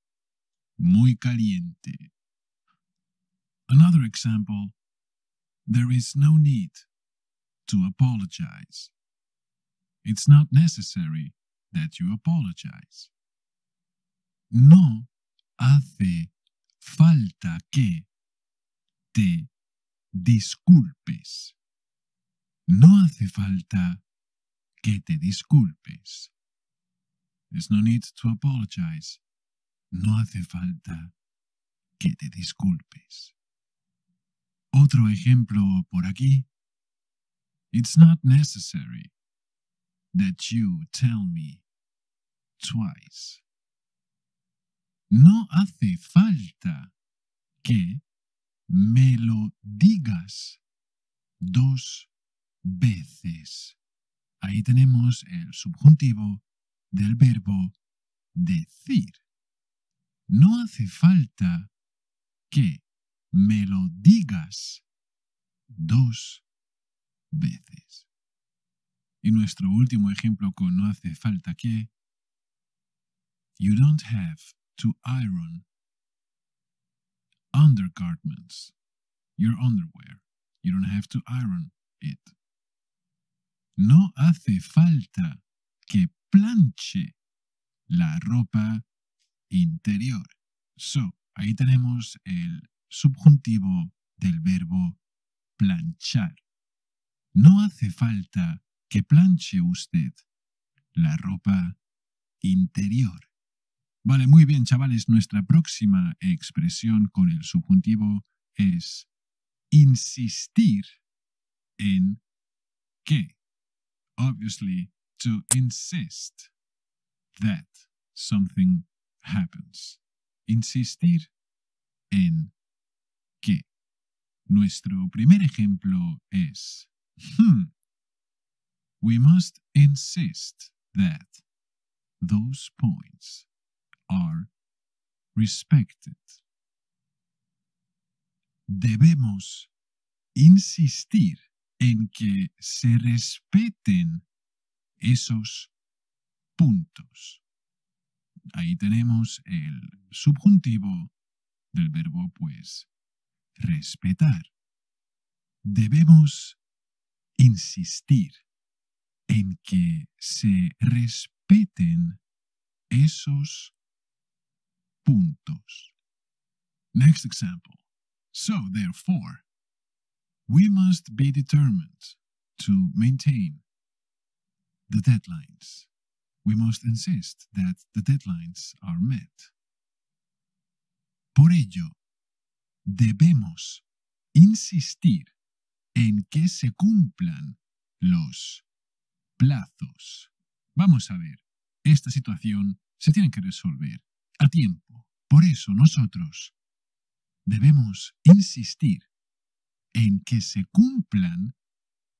muy caliente. Another example there is no need to apologize. It's not necessary that you apologize. No hace falta que te disculpes. No hace falta que te disculpes. There's no need to apologize. No hace falta que te disculpes. Otro ejemplo por aquí. It's not necessary that you tell me twice. No hace falta que me lo digas dos veces. Ahí tenemos el subjuntivo del verbo decir. No hace falta que me lo digas dos veces. Y nuestro último ejemplo con no hace falta que. You don't have to iron undergarments, your underwear. You don't have to iron it. No hace falta que planche la ropa interior. So, ahí tenemos el subjuntivo del verbo planchar. No hace falta que planche usted la ropa interior. Vale, muy bien, chavales, nuestra próxima expresión con el subjuntivo es insistir en que. Obviously, to insist that something happens. Insistir en que. Nuestro primer ejemplo es hmm, We must insist that those points are respected. Debemos insistir en que se respeten esos puntos ahí tenemos el subjuntivo del verbo, pues, respetar. Debemos insistir en que se respeten esos puntos. Next example. So, therefore, we must be determined to maintain the deadlines we must insist that the deadlines are met. Por ello, debemos insistir en que se cumplan los plazos. Vamos a ver, esta situación se tiene que resolver a tiempo. Por eso nosotros debemos insistir en que se cumplan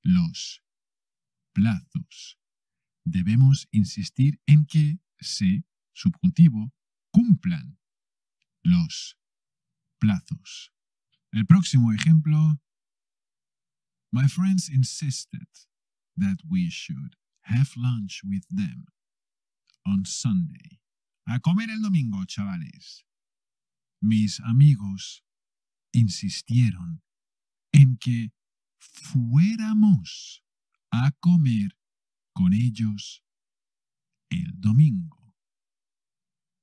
los plazos debemos insistir en que se subjuntivo cumplan los plazos. El próximo ejemplo. My friends insisted that we should have lunch with them on Sunday. A comer el domingo, chavales. Mis amigos insistieron en que fuéramos a comer con ellos el domingo.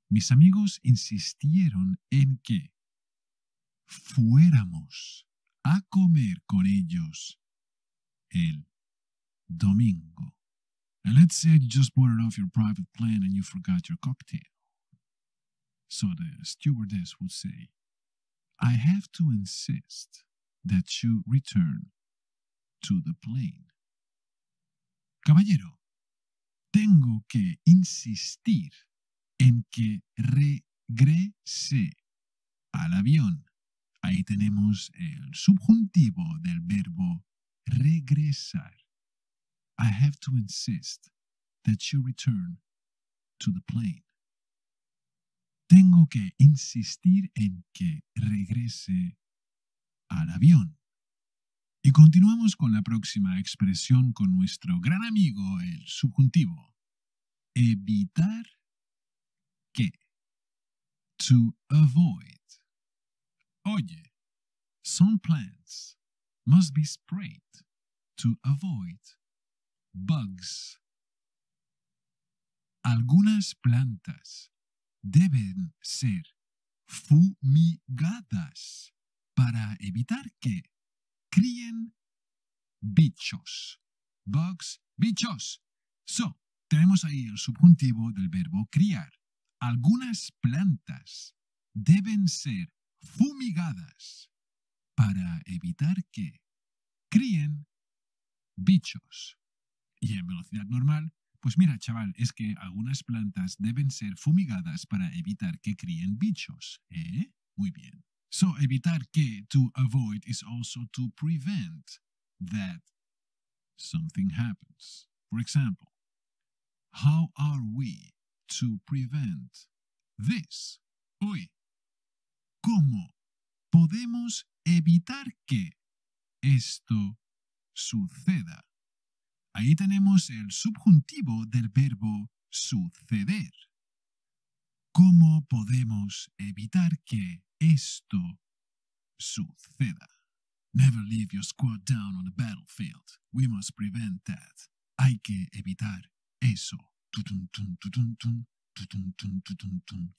Mis amigos insistieron en que fuéramos a comer con ellos el domingo. And let's say you just boarded off your private plane and you forgot your cocktail. So the stewardess would say, I have to insist that you return to the plane. Caballero, tengo que insistir en que regrese al avión. Ahí tenemos el subjuntivo del verbo regresar. I have to insist that you return to the plane. Tengo que insistir en que regrese al avión. Y continuamos con la próxima expresión con nuestro gran amigo, el subjuntivo. Evitar que. To avoid. Oye, some plants must be sprayed to avoid bugs. Algunas plantas deben ser fumigadas para evitar que críen bichos. Bugs, bichos. So, tenemos ahí el subjuntivo del verbo criar. Algunas plantas deben ser fumigadas para evitar que críen bichos. Y en velocidad normal, pues mira, chaval, es que algunas plantas deben ser fumigadas para evitar que críen bichos, ¿eh? Muy bien. So, evitar que, to avoid, is also to prevent that something happens. For example, how are we to prevent this? Hoy, ¿cómo podemos evitar que esto suceda? Ahí tenemos el subjuntivo del verbo suceder. ¿Cómo podemos evitar que esto suceda. Never leave your squad down on the battlefield. We must prevent that. Hay que evitar eso.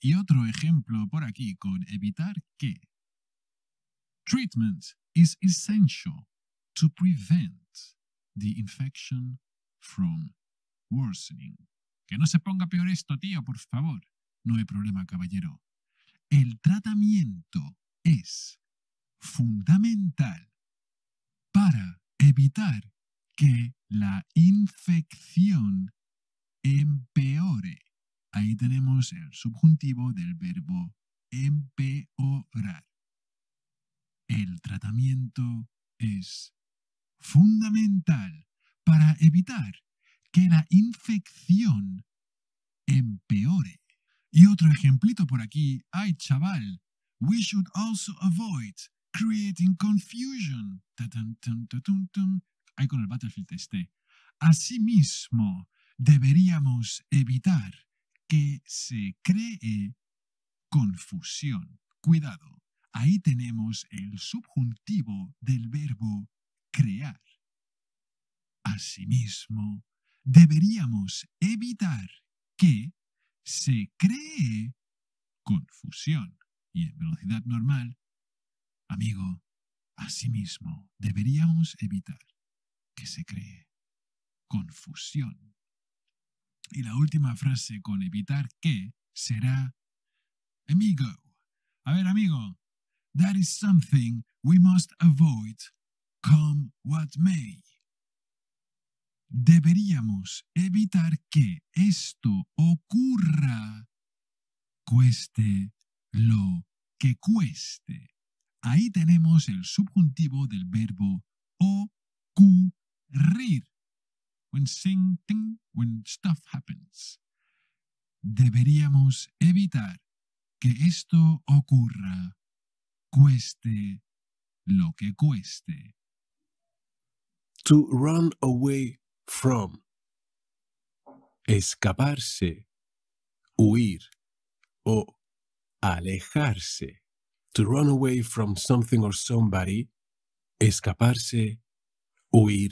Y otro ejemplo por aquí con evitar que. Treatment is essential to prevent the infection from worsening. Que no se ponga peor esto, tío, por favor. No hay problema, caballero. El tratamiento es fundamental para evitar que la infección empeore. Ahí tenemos el subjuntivo del verbo empeorar. El tratamiento es fundamental para evitar que la infección empeore. Y otro ejemplito por aquí. ¡Ay, chaval! We should also avoid creating confusion. Ahí con el Battlefield este. Asimismo, deberíamos evitar que se cree confusión. Cuidado, ahí tenemos el subjuntivo del verbo crear. Asimismo, deberíamos evitar que se cree confusión y en velocidad normal, amigo, asimismo deberíamos evitar que se cree confusión. Y la última frase con evitar que será amigo. A ver, amigo, that is something we must avoid come what may deberíamos evitar que esto ocurra, cueste lo que cueste. Ahí tenemos el subjuntivo del verbo ocurrir. When something, when stuff happens. Deberíamos evitar que esto ocurra, cueste lo que cueste. To run away from. Escaparse, huir o alejarse. To run away from something or somebody, escaparse, huir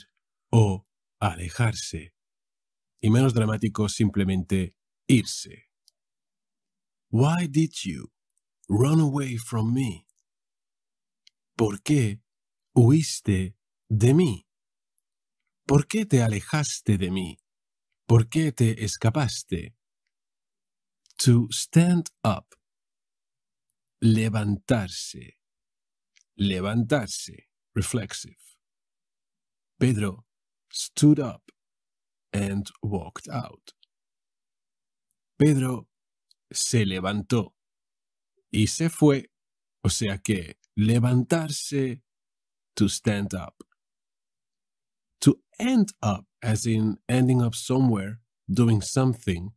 o alejarse. Y menos dramático, simplemente irse. Why did you run away from me? ¿Por qué huiste de mí? ¿Por qué te alejaste de mí? ¿Por qué te escapaste? To stand up. Levantarse. Levantarse. Reflexive. Pedro stood up and walked out. Pedro se levantó y se fue, o sea que levantarse, to stand up to end up, as in ending up somewhere, doing something,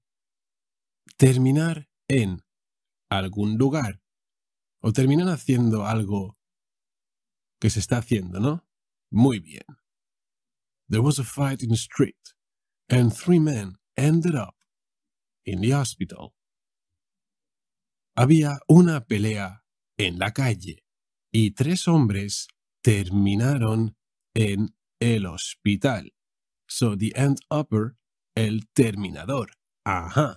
terminar en algún lugar o terminar haciendo algo que se está haciendo, ¿no? Muy bien. There was a fight in the street, and three men ended up in the hospital. Había una pelea en la calle, y tres hombres terminaron en el hospital. So the end upper, el terminador. Ajá.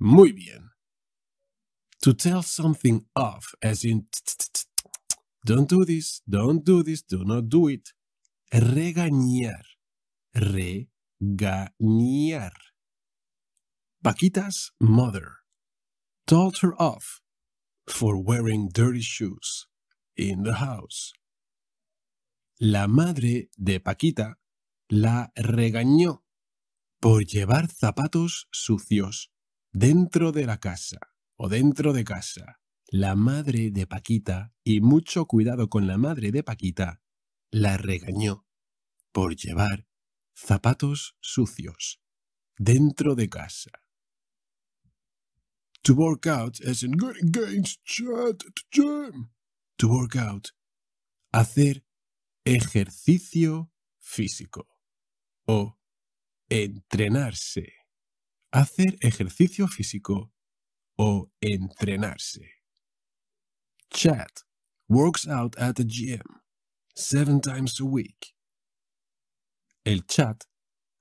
Muy bien. To tell something off, as in, don't do this, don't do this, do not do it. Regañar. Regañar. Paquita's mother told her off for wearing dirty shoes in the house. la madre de Paquita la regañó por llevar zapatos sucios dentro de la casa o dentro de casa. La madre de Paquita, y mucho cuidado con la madre de Paquita, la regañó por llevar zapatos sucios dentro de casa. To work out as in good against chat, gym. To work out. Hacer Ejercicio físico o entrenarse. Hacer ejercicio físico o entrenarse. Chat works out at the gym seven times a week. El chat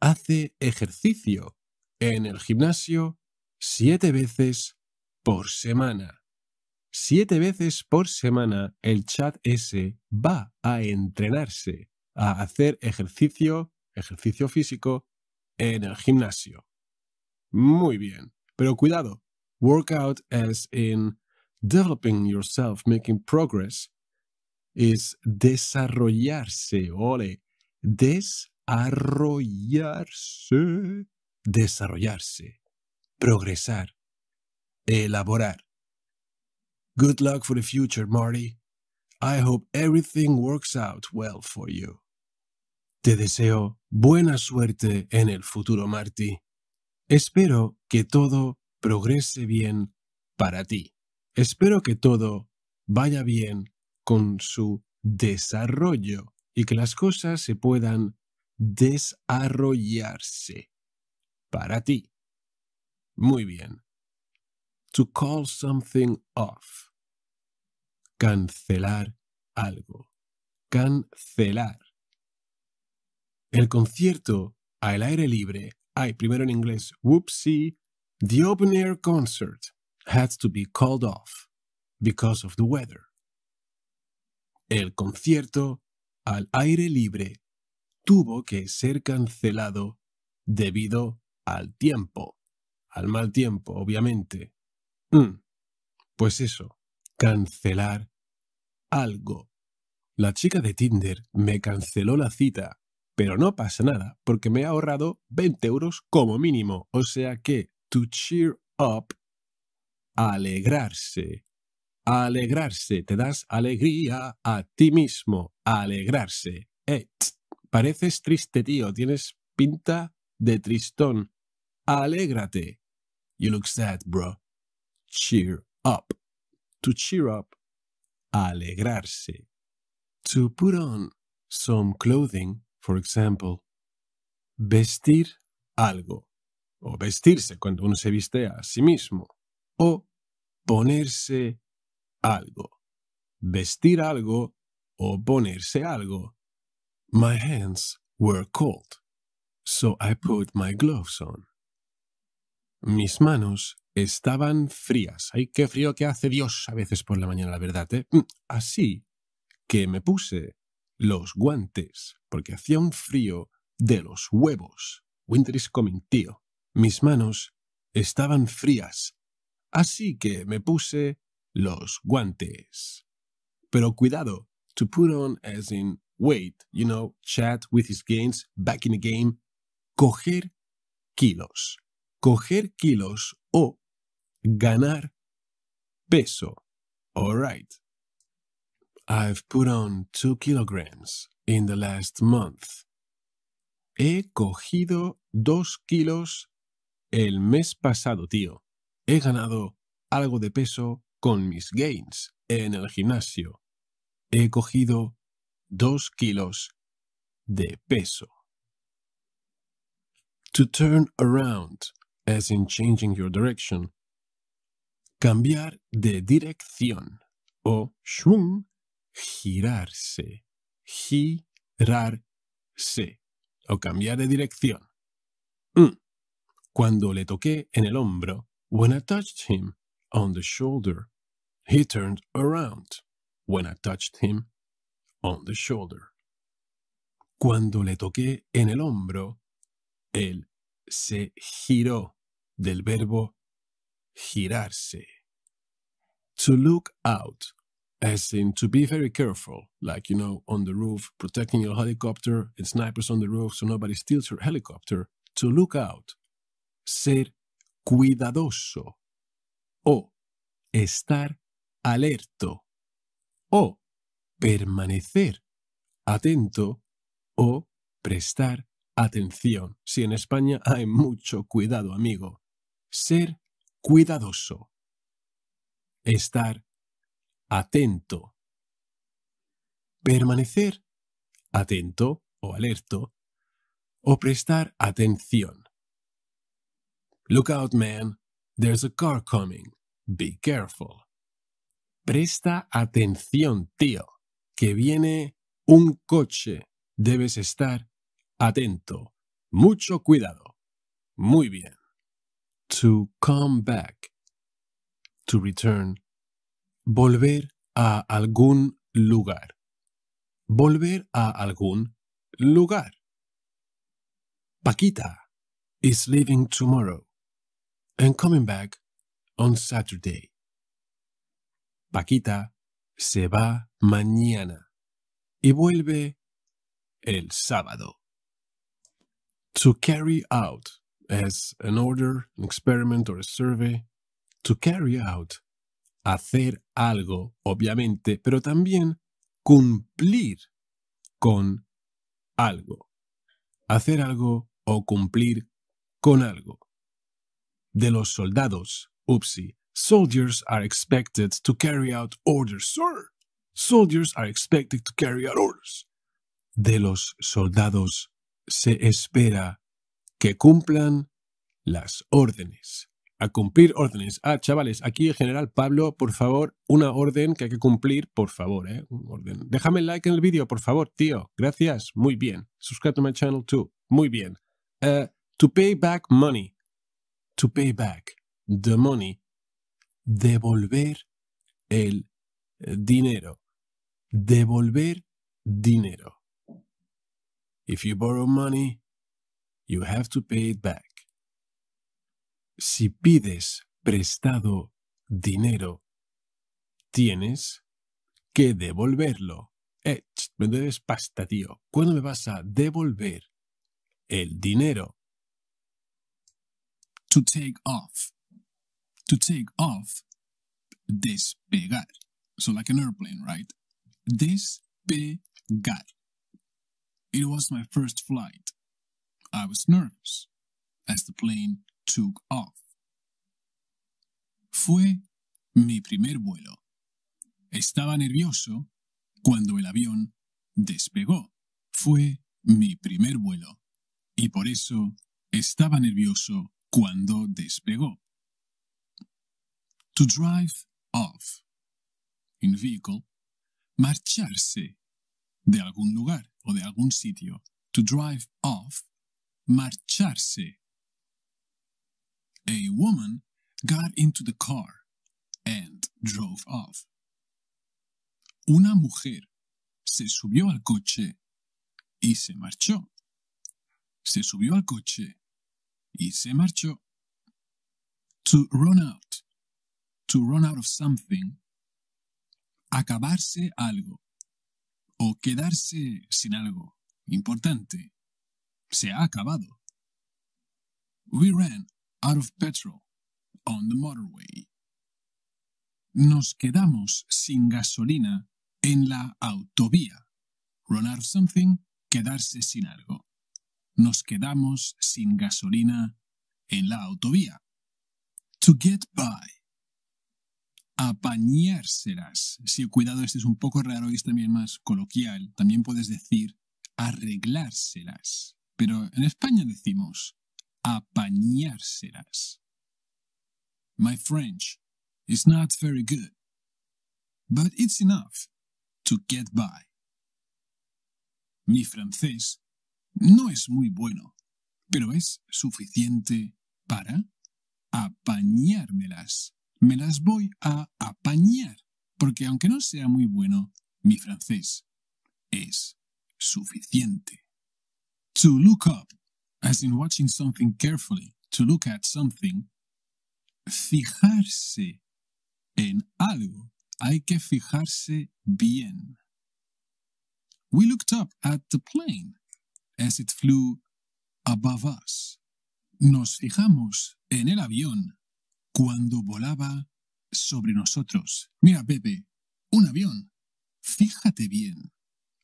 hace ejercicio en el gimnasio siete veces por semana siete veces por semana el chat S va a entrenarse, a hacer ejercicio, ejercicio físico, en el gimnasio. Muy bien, pero cuidado, workout as in developing yourself, making progress, es desarrollarse, ole, desarrollarse, desarrollarse, progresar, elaborar. Good luck for the future, Marty. I hope everything works out well for you. Te deseo buena suerte en el futuro, Marty. Espero que todo progrese bien para ti. Espero que todo vaya bien con su desarrollo y que las cosas se puedan desarrollarse para ti. Muy bien. To call something off. Cancelar algo. Cancelar. El concierto al aire libre. Ay, primero en inglés. Whoopsie. The open air concert had to be called off because of the weather. El concierto al aire libre tuvo que ser cancelado debido al tiempo, al mal tiempo, obviamente. Mm. Pues eso, cancelar algo. La chica de Tinder me canceló la cita, pero no pasa nada, porque me ha ahorrado 20 euros como mínimo. O sea que, to cheer up, alegrarse. Alegrarse, te das alegría a ti mismo, alegrarse. Eh, pareces triste, tío, tienes pinta de tristón. Alégrate. You look sad, bro cheer up. To cheer up, alegrarse. To put on some clothing, for example. Vestir algo. O vestirse cuando uno se viste a sí mismo. O ponerse algo. Vestir algo o ponerse algo. My hands were cold, so I put my gloves on. Mis manos estaban frías. Ay, qué frío que hace Dios a veces por la mañana, la verdad. ¿eh? Mm, así que me puse los guantes, porque hacía un frío de los huevos. Winter is coming, tío. Mis manos estaban frías. Así que me puse los guantes. Pero cuidado, to put on as in wait, you know, chat with his gains, back in the game, coger kilos coger kilos o ganar peso. All right. I've put on two kilograms in the last month. He cogido dos kilos el mes pasado, tío. He ganado algo de peso con mis gains en el gimnasio. He cogido dos kilos de peso. To turn around as in changing your direction. Cambiar de dirección o shun girarse, girarse o cambiar de dirección. Mm. Cuando le toqué en el hombro, when I touched him on the shoulder, he turned around. When I touched him on the shoulder. Cuando le toqué en el hombro, él se giró del verbo girarse. To look out, as in to be very careful, like, you know, on the roof, protecting your helicopter and snipers on the roof so nobody steals your helicopter. To look out, ser cuidadoso o estar alerto o permanecer atento o prestar Atención, si en España hay mucho cuidado, amigo. Ser cuidadoso. Estar atento. Permanecer atento o alerto. O prestar atención. Look out, man. There's a car coming. Be careful. Presta atención, tío, que viene un coche. Debes estar atento, mucho cuidado. Muy bien. To come back. To return. Volver a algún lugar. Volver a algún lugar. Paquita is leaving tomorrow and coming back on Saturday. Paquita se va mañana y vuelve el sábado. To carry out As an order, an experiment or a survey. To carry out, hacer algo, obviamente, pero también cumplir con algo. Hacer algo o cumplir con algo. De los soldados, upsi, soldiers are expected to carry out orders, sir. Soldiers are expected to carry out orders. De los soldados, se espera que cumplan las órdenes. A cumplir órdenes. Ah, chavales, aquí el general Pablo, por favor, una orden que hay que cumplir, por favor, ¿eh? orden. Déjame el like en el vídeo, por favor, tío. Gracias. Muy bien. Subscribe a mi channel too. Muy bien. Eh, to pay back money. To pay back the money. Devolver el eh, dinero. Devolver dinero. If you borrow money, you have to pay it back. Si pides prestado dinero, tienes que devolverlo. Eh, me debes pasta, tío. ¿Cuándo me vas a devolver el dinero? To take off. To take off. Despegar. So like an airplane, right? Despegar. It was my first flight. I was nervous as the plane took off. Fue mi primer vuelo. Estaba nervioso cuando el avión despegó. Fue mi primer vuelo y por eso estaba nervioso cuando despegó. To drive off. In vehicle. Marcharse de algún lugar o de algún sitio. To drive off. Marcharse. A woman got into the car and drove off. Una mujer se subió al coche y se marchó. Se subió al coche y se marchó. To run out. To run out of something. Acabarse algo o quedarse sin algo importante. Se ha acabado. We ran out of petrol on the motorway. Nos quedamos sin gasolina en la autovía. Run out of something, quedarse sin algo. Nos quedamos sin gasolina en la autovía. To get by apañárselas. Si el cuidado, este es un poco raro y es también más coloquial. También puedes decir arreglárselas. Pero en España decimos apañárselas. My French is not very good, but it's enough to get by. Mi francés no es muy bueno, pero es suficiente para apañármelas me las voy a apañar, porque aunque no sea muy bueno, mi francés es suficiente. To look up, as in watching something carefully, to look at something, fijarse en algo, hay que fijarse bien. We looked up at the plane as it flew above us. Nos fijamos en el avión cuando volaba sobre nosotros. Mira, Pepe, un avión. Fíjate bien.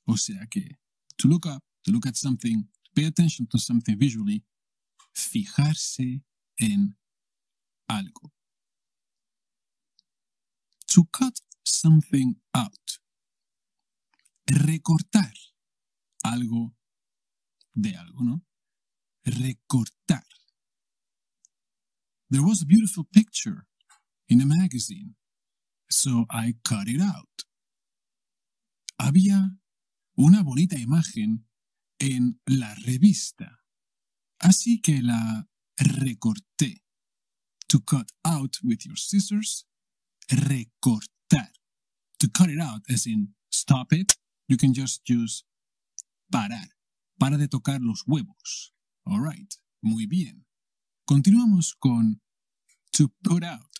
O sea que, to look up, to look at something, pay attention to something visually, fijarse en algo. To cut something out. Recortar algo de algo, ¿no? Recortar. there was a beautiful picture in a magazine, so I cut it out. Había una bonita imagen en la revista, así que la recorté. To cut out with your scissors, recortar. To cut it out, as in stop it, you can just use parar. Para de tocar los huevos. All right, muy bien. Continuamos con to put out,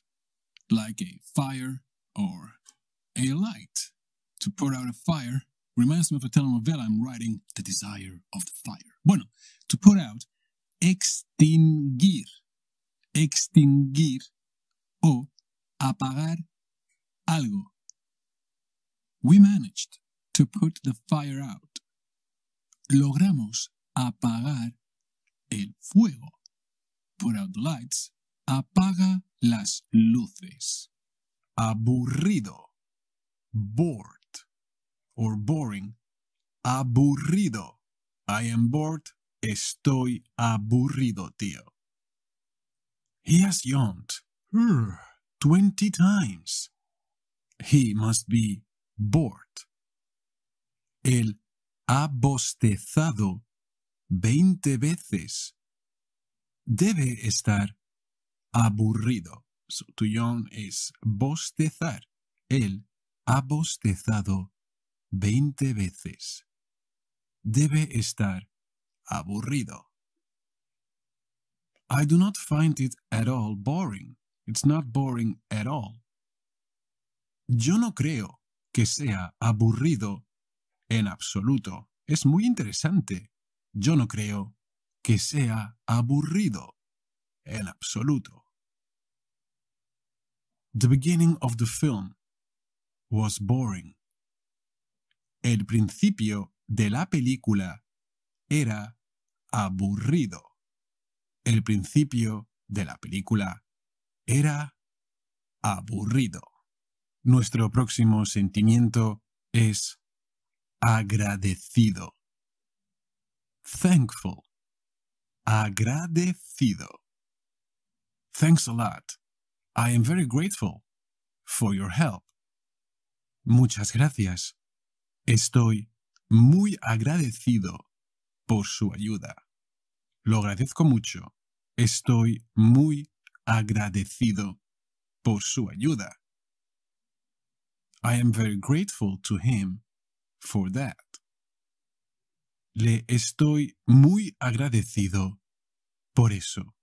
like a fire or a light. To put out a fire reminds me of a telenovela I'm writing, The Desire of the Fire. Bueno, to put out, extinguir, extinguir o apagar algo. We managed to put the fire out. Logramos apagar el fuego. put out the lights. Apaga las luces. Aburrido. Bored. Or boring. Aburrido. I am bored. Estoy aburrido, tío. He has yawned. Twenty times. He must be bored. Él ha bostezado veinte veces debe estar aburrido. Su tuyón es bostezar. Él ha bostezado 20 veces. Debe estar aburrido. I do not find it at all boring. It's not boring at all. Yo no creo que sea aburrido en absoluto. Es muy interesante. Yo no creo que sea aburrido. en absoluto. The beginning of the film was boring. El principio de la película era aburrido. El principio de la película era aburrido. Nuestro próximo sentimiento es agradecido. Thankful. agradecido. Thanks a lot. I am very grateful for your help. Muchas gracias. Estoy muy agradecido por su ayuda. Lo agradezco mucho. Estoy muy agradecido por su ayuda. I am very grateful to him for that. Le estoy muy agradecido por eso.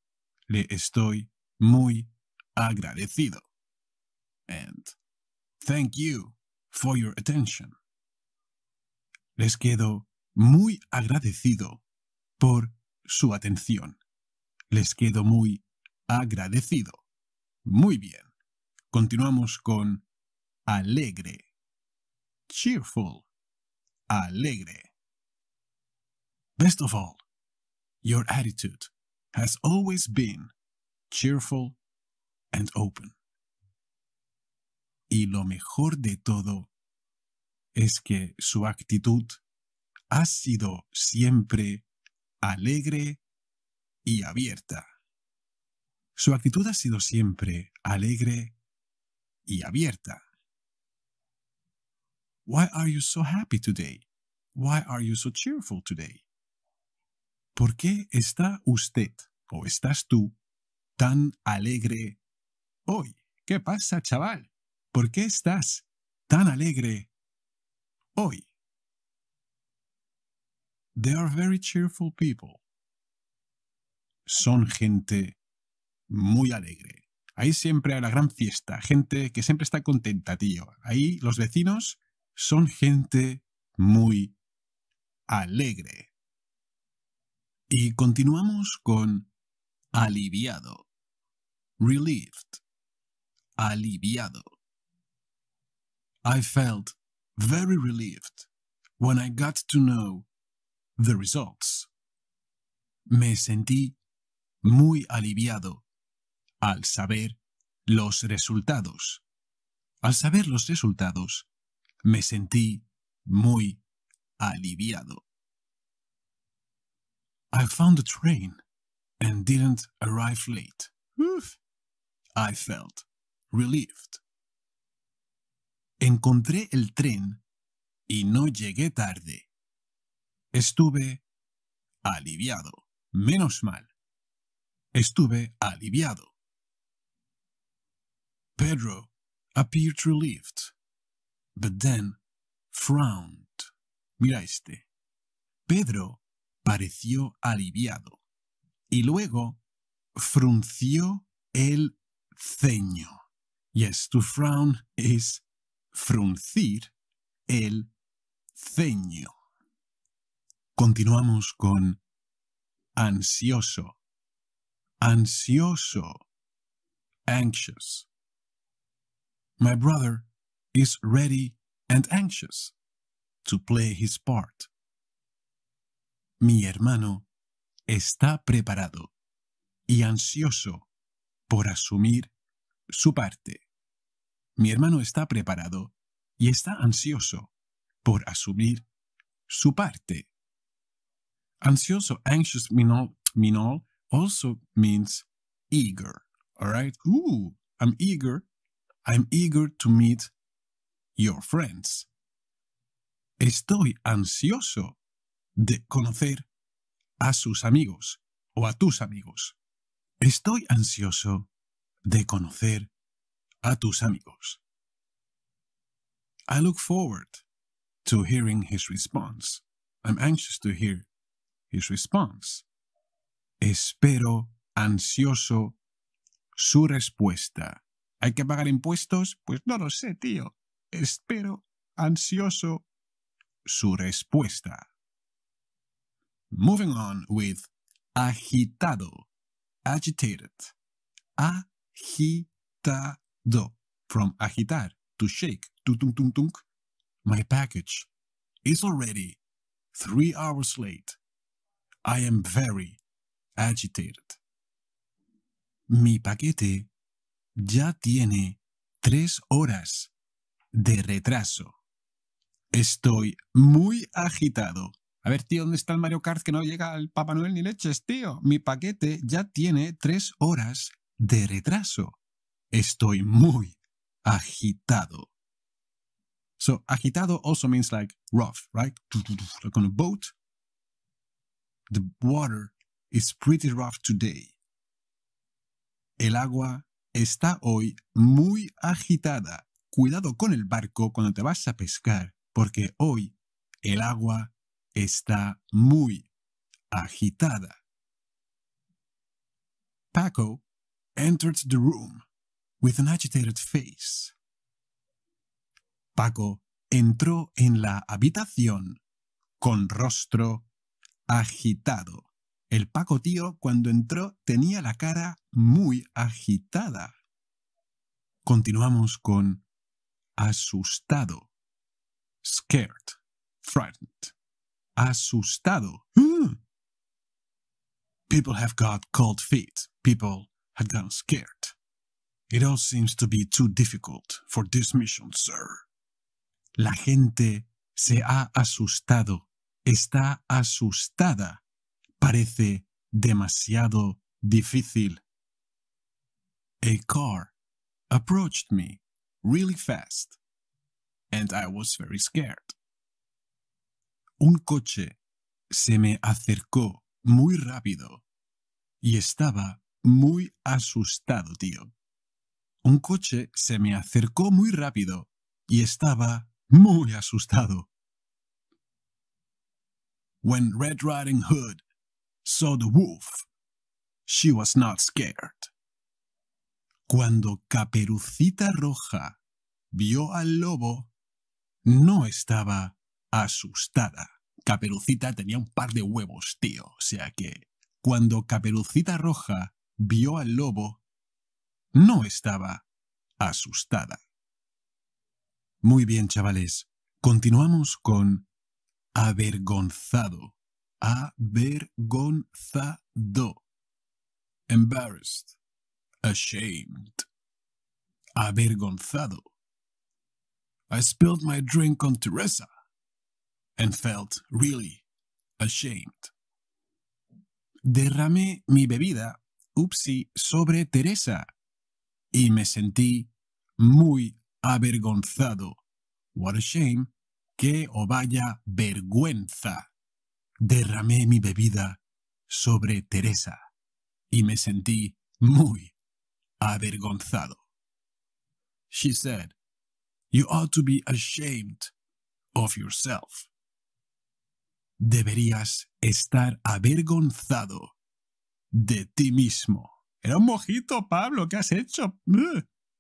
Le estoy muy agradecido. And thank you for your attention. Les quedo muy agradecido por su atención. Les quedo muy agradecido. Muy bien. Continuamos con alegre. Cheerful. Alegre. Best of all, your attitude has always been cheerful and open. Y lo mejor de todo es que su actitud ha sido siempre alegre y abierta. Su actitud ha sido siempre alegre y abierta. Why are you so happy today? Why are you so cheerful today? ¿por qué está usted o estás tú tan alegre hoy? ¿Qué pasa, chaval? ¿Por qué estás tan alegre hoy? They are very cheerful people. Son gente muy alegre. Ahí siempre hay la gran fiesta, gente que siempre está contenta, tío. Ahí los vecinos son gente muy alegre. Y continuamos con aliviado, relieved, aliviado. I felt very relieved when I got to know the results. Me sentí muy aliviado al saber los resultados. Al saber los resultados, me sentí muy aliviado. I found a train and didn't arrive late. Oof. I felt relieved. Encontré el tren y no llegué tarde. Estuve aliviado. Menos mal. Estuve aliviado. Pedro appeared relieved, but then frowned. Mira este. Pedro pareció aliviado y luego frunció el ceño. Yes, to frown es fruncir el ceño. Continuamos con ansioso, ansioso, anxious. My brother is ready and anxious to play his part mi hermano está preparado y ansioso por asumir su parte. Mi hermano está preparado y está ansioso por asumir su parte. Ansioso, anxious, minol, minol also means eager. All right? Ooh, I'm eager. I'm eager to meet your friends. Estoy ansioso de conocer a sus amigos o a tus amigos. Estoy ansioso de conocer a tus amigos. I look forward to hearing his response. I'm anxious to hear his response. Espero ansioso su respuesta. ¿Hay que pagar impuestos? Pues no lo sé, tío. Espero ansioso su respuesta. Moving on with agitado, agitated, agitado, from agitar, to shake, to tung tung My package is already three hours late. I am very agitated. Mi paquete ya tiene tres horas de retraso. Estoy muy agitado. A ver, tío, ¿dónde está el Mario Kart que no llega al Papá Noel ni leches, tío? Mi paquete ya tiene tres horas de retraso. Estoy muy agitado. So, agitado also means like rough, right? Like on a boat. The water is pretty rough today. El agua está hoy muy agitada. Cuidado con el barco cuando te vas a pescar, porque hoy el agua está muy agitada. Paco entered the room with an agitated face. Paco entró en la habitación con rostro agitado. El Paco tío cuando entró tenía la cara muy agitada. Continuamos con asustado, scared, frightened. asustado. Hmm. People have got cold feet. People have gotten scared. It all seems to be too difficult for this mission, sir. La gente se ha asustado. Está asustada. Parece demasiado difícil. A car approached me really fast, and I was very scared. un coche se me acercó muy rápido y estaba muy asustado, tío. Un coche se me acercó muy rápido y estaba muy asustado. When Red Riding Hood saw the wolf, she was not scared. Cuando Caperucita Roja vio al lobo, no estaba asustada. Caperucita tenía un par de huevos, tío. O sea que cuando Caperucita Roja vio al lobo, no estaba asustada. Muy bien, chavales. Continuamos con avergonzado. Avergonzado. Embarrassed. Ashamed. Avergonzado. I spilled my drink on Teresa and felt really ashamed. Derramé mi bebida, upsi, sobre Teresa y me sentí muy avergonzado. What a shame. Que o oh, vaya vergüenza. Derramé mi bebida sobre Teresa y me sentí muy avergonzado. She said, You ought to be ashamed of yourself deberías estar avergonzado de ti mismo. Era un mojito, Pablo, ¿qué has hecho?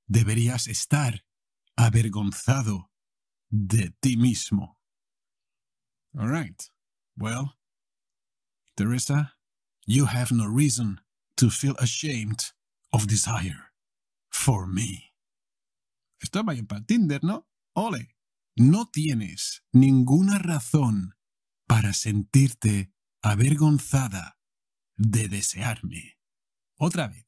Deberías estar avergonzado de ti mismo. All right. Well, Teresa, you have no reason to feel ashamed of desire for me. Esto va para Tinder, ¿no? Ole. No tienes ninguna razón para sentirte avergonzada de desearme. Otra vez,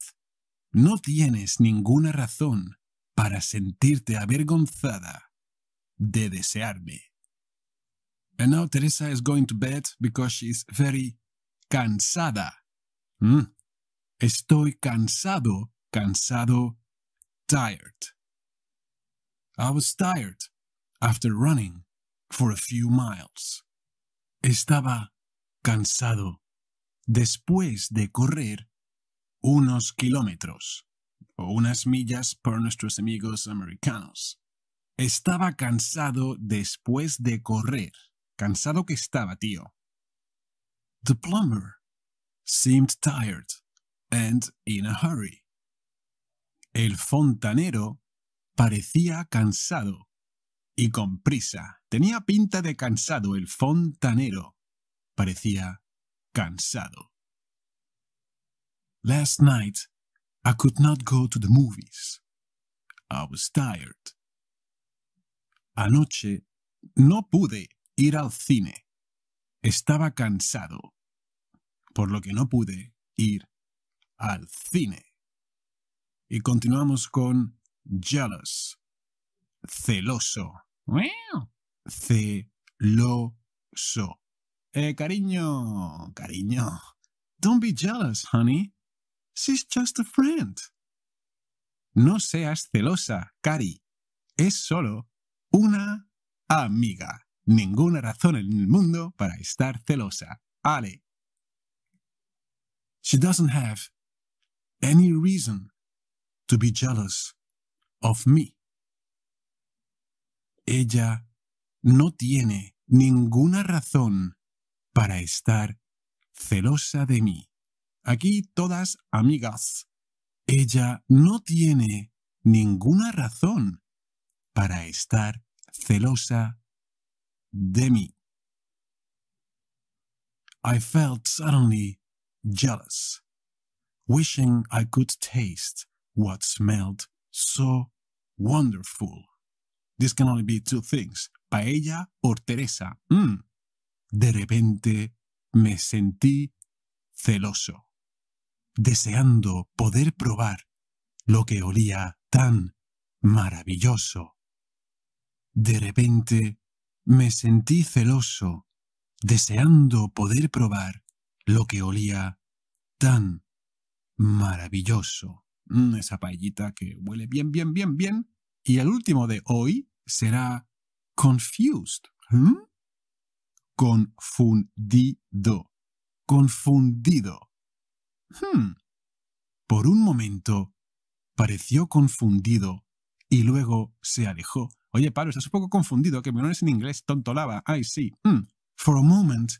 no tienes ninguna razón para sentirte avergonzada de desearme. And now Teresa is going to bed because is very cansada. Mm. Estoy cansado, cansado, tired. I was tired after running for a few miles. Estaba cansado después de correr unos kilómetros o unas millas por nuestros amigos americanos. Estaba cansado después de correr. Cansado que estaba, tío. The plumber seemed tired and in a hurry. El fontanero parecía cansado y con prisa. Tenía pinta de cansado el fontanero. Parecía cansado. Last night, I could not go to the movies. I was tired. Anoche, no pude ir al cine. Estaba cansado, por lo que no pude ir al cine. Y continuamos con jealous, celoso celoso. Eh, cariño, cariño. Don't be jealous, honey. She's just a friend. No seas celosa, Cari. Es solo una amiga. Ninguna razón en el mundo para estar celosa. Ale. She doesn't have any reason to be jealous of me. Ella no tiene ninguna razón para estar celosa de mí. Aquí todas amigas. Ella no tiene ninguna razón para estar celosa de mí. I felt suddenly jealous, wishing I could taste what smelled so wonderful. This can only be two things paella por Teresa. Mm. De repente me sentí celoso, deseando poder probar lo que olía tan maravilloso. De repente me sentí celoso, deseando poder probar lo que olía tan maravilloso. Mm, esa paellita que huele bien, bien, bien, bien. Y el último de hoy será confused. ¿Mm? Confundido. Confundido. Hmm. Por un momento pareció confundido y luego se alejó. Oye, Pablo, estás un poco confundido, que no es en inglés, tontolaba. Ay, sí. Hmm. For a moment,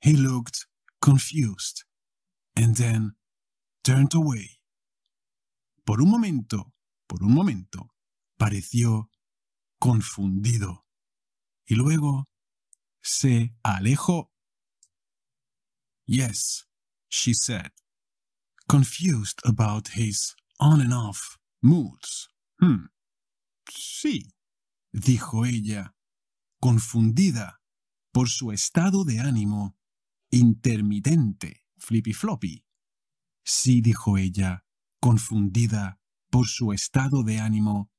he looked confused and then turned away. Por un momento, por un momento, pareció confundido y luego se alejó. Yes, she said, confused about his on and off moods. Hmm. Sí, dijo ella, confundida por su estado de ánimo intermitente, flippy floppy. Sí, dijo ella, confundida por su estado de ánimo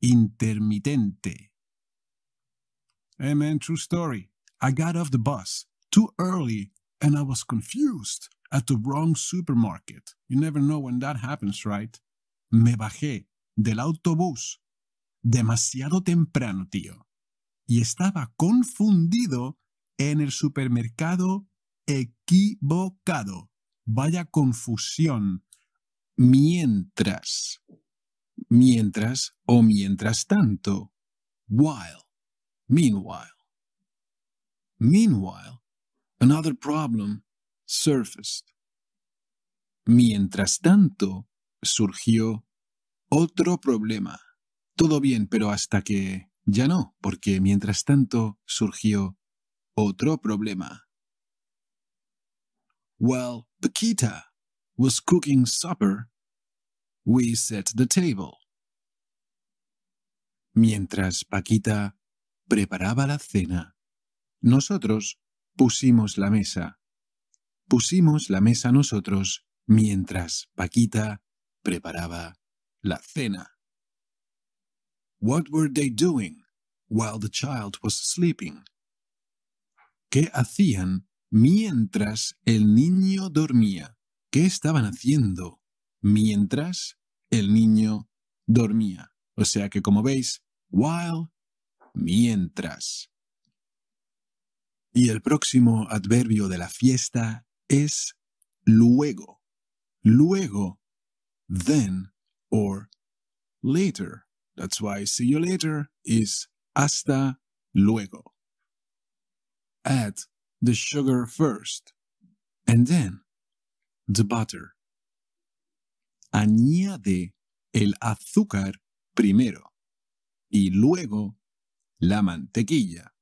intermitente, Amen. true story. I got off the bus too early and I was confused at the wrong supermarket. You never know when that happens, right? Me bajé del autobús demasiado temprano, tío. Y estaba confundido en el supermercado equivocado. Vaya confusión. Mientras. Mientras o mientras tanto. While. Meanwhile, meanwhile, another problem surfaced. Mientras tanto, surgió otro problema. Todo bien, pero hasta que ya no, porque mientras tanto surgió otro problema. While Paquita was cooking supper, we set the table. Mientras Paquita preparaba la cena. Nosotros pusimos la mesa. Pusimos la mesa nosotros mientras Paquita preparaba la cena. What were they doing while the child was sleeping? ¿Qué hacían mientras el niño dormía? ¿Qué estaban haciendo mientras el niño dormía? O sea que como veis, while mientras. Y el próximo adverbio de la fiesta es luego. Luego, then or later. That's why see you later is hasta luego. Add the sugar first and then the butter. Añade el azúcar primero y luego la mantequilla.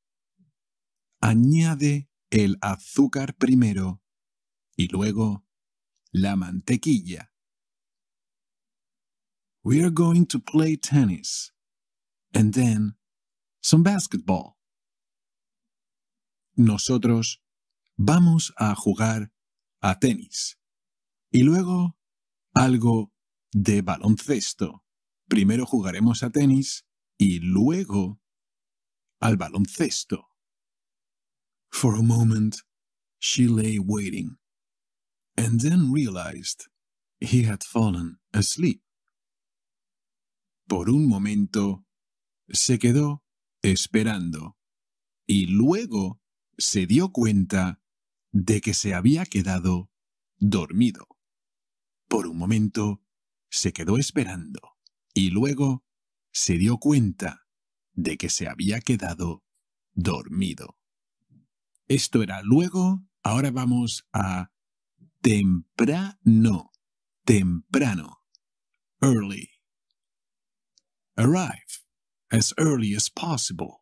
Añade el azúcar primero y luego la mantequilla. We are going to play tennis and then some basketball. Nosotros vamos a jugar a tenis y luego algo de baloncesto. Primero jugaremos a tenis y luego al baloncesto. For a moment, she lay waiting, and then realized he had fallen asleep. Por un momento, se quedó esperando, y luego se dio cuenta de que se había quedado dormido. Por un momento, se quedó esperando, y luego se dio cuenta de que se había quedado dormido. Esto era luego, ahora vamos a temprano, temprano, early. Arrive as early as possible.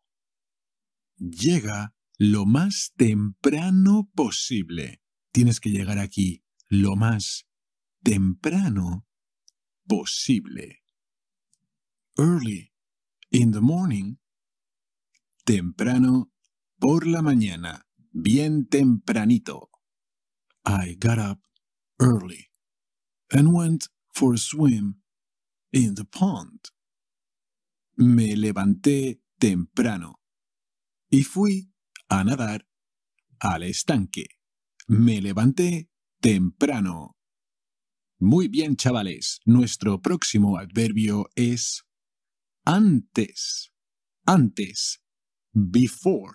Llega lo más temprano posible. Tienes que llegar aquí lo más temprano posible. Early In the morning. Temprano. Por la mañana. Bien tempranito. I got up early and went for a swim in the pond. Me levanté temprano y fui a nadar al estanque. Me levanté temprano. Muy bien, chavales. Nuestro próximo adverbio es antes, antes, before.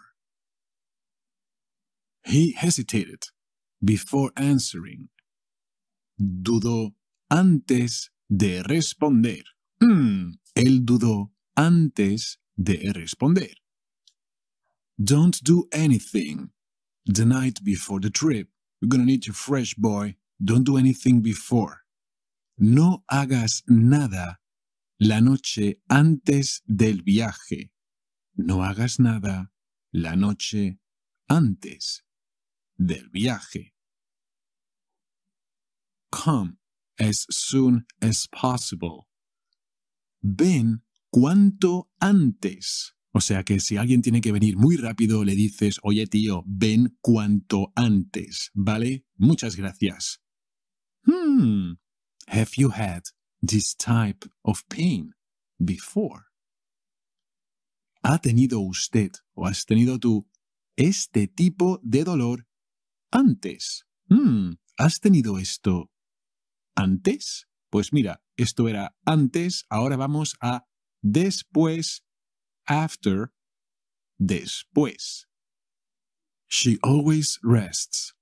He hesitated before answering. Dudó antes de responder. Mm, él dudó antes de responder. Don't do anything the night before the trip. You're gonna need your fresh boy. Don't do anything before. No hagas nada la noche antes del viaje. No hagas nada la noche antes del viaje. Come as soon as possible. Ven cuanto antes. O sea que si alguien tiene que venir muy rápido, le dices, oye tío, ven cuanto antes, ¿vale? Muchas gracias. Hmm. Have you had this type of pain before? ¿Ha tenido usted o has tenido tú este tipo de dolor antes? Hmm, ¿Has tenido esto antes? Pues mira, esto era antes, ahora vamos a después, after, después. She always rests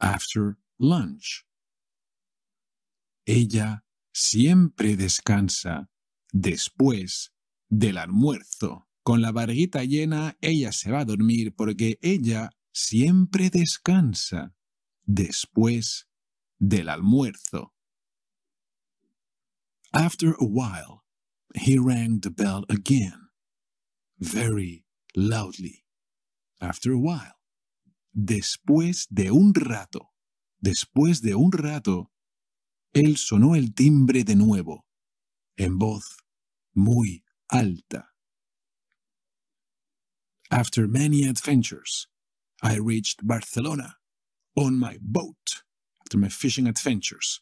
after lunch. Ella siempre descansa. Después del almuerzo, con la barriguita llena, ella se va a dormir porque ella siempre descansa. Después del almuerzo. After a while, he rang the bell again, very loudly. After a while. Después de un rato. Después de un rato, él sonó el timbre de nuevo, en voz muy alta. After many adventures, I reached Barcelona on my boat, after my fishing adventures.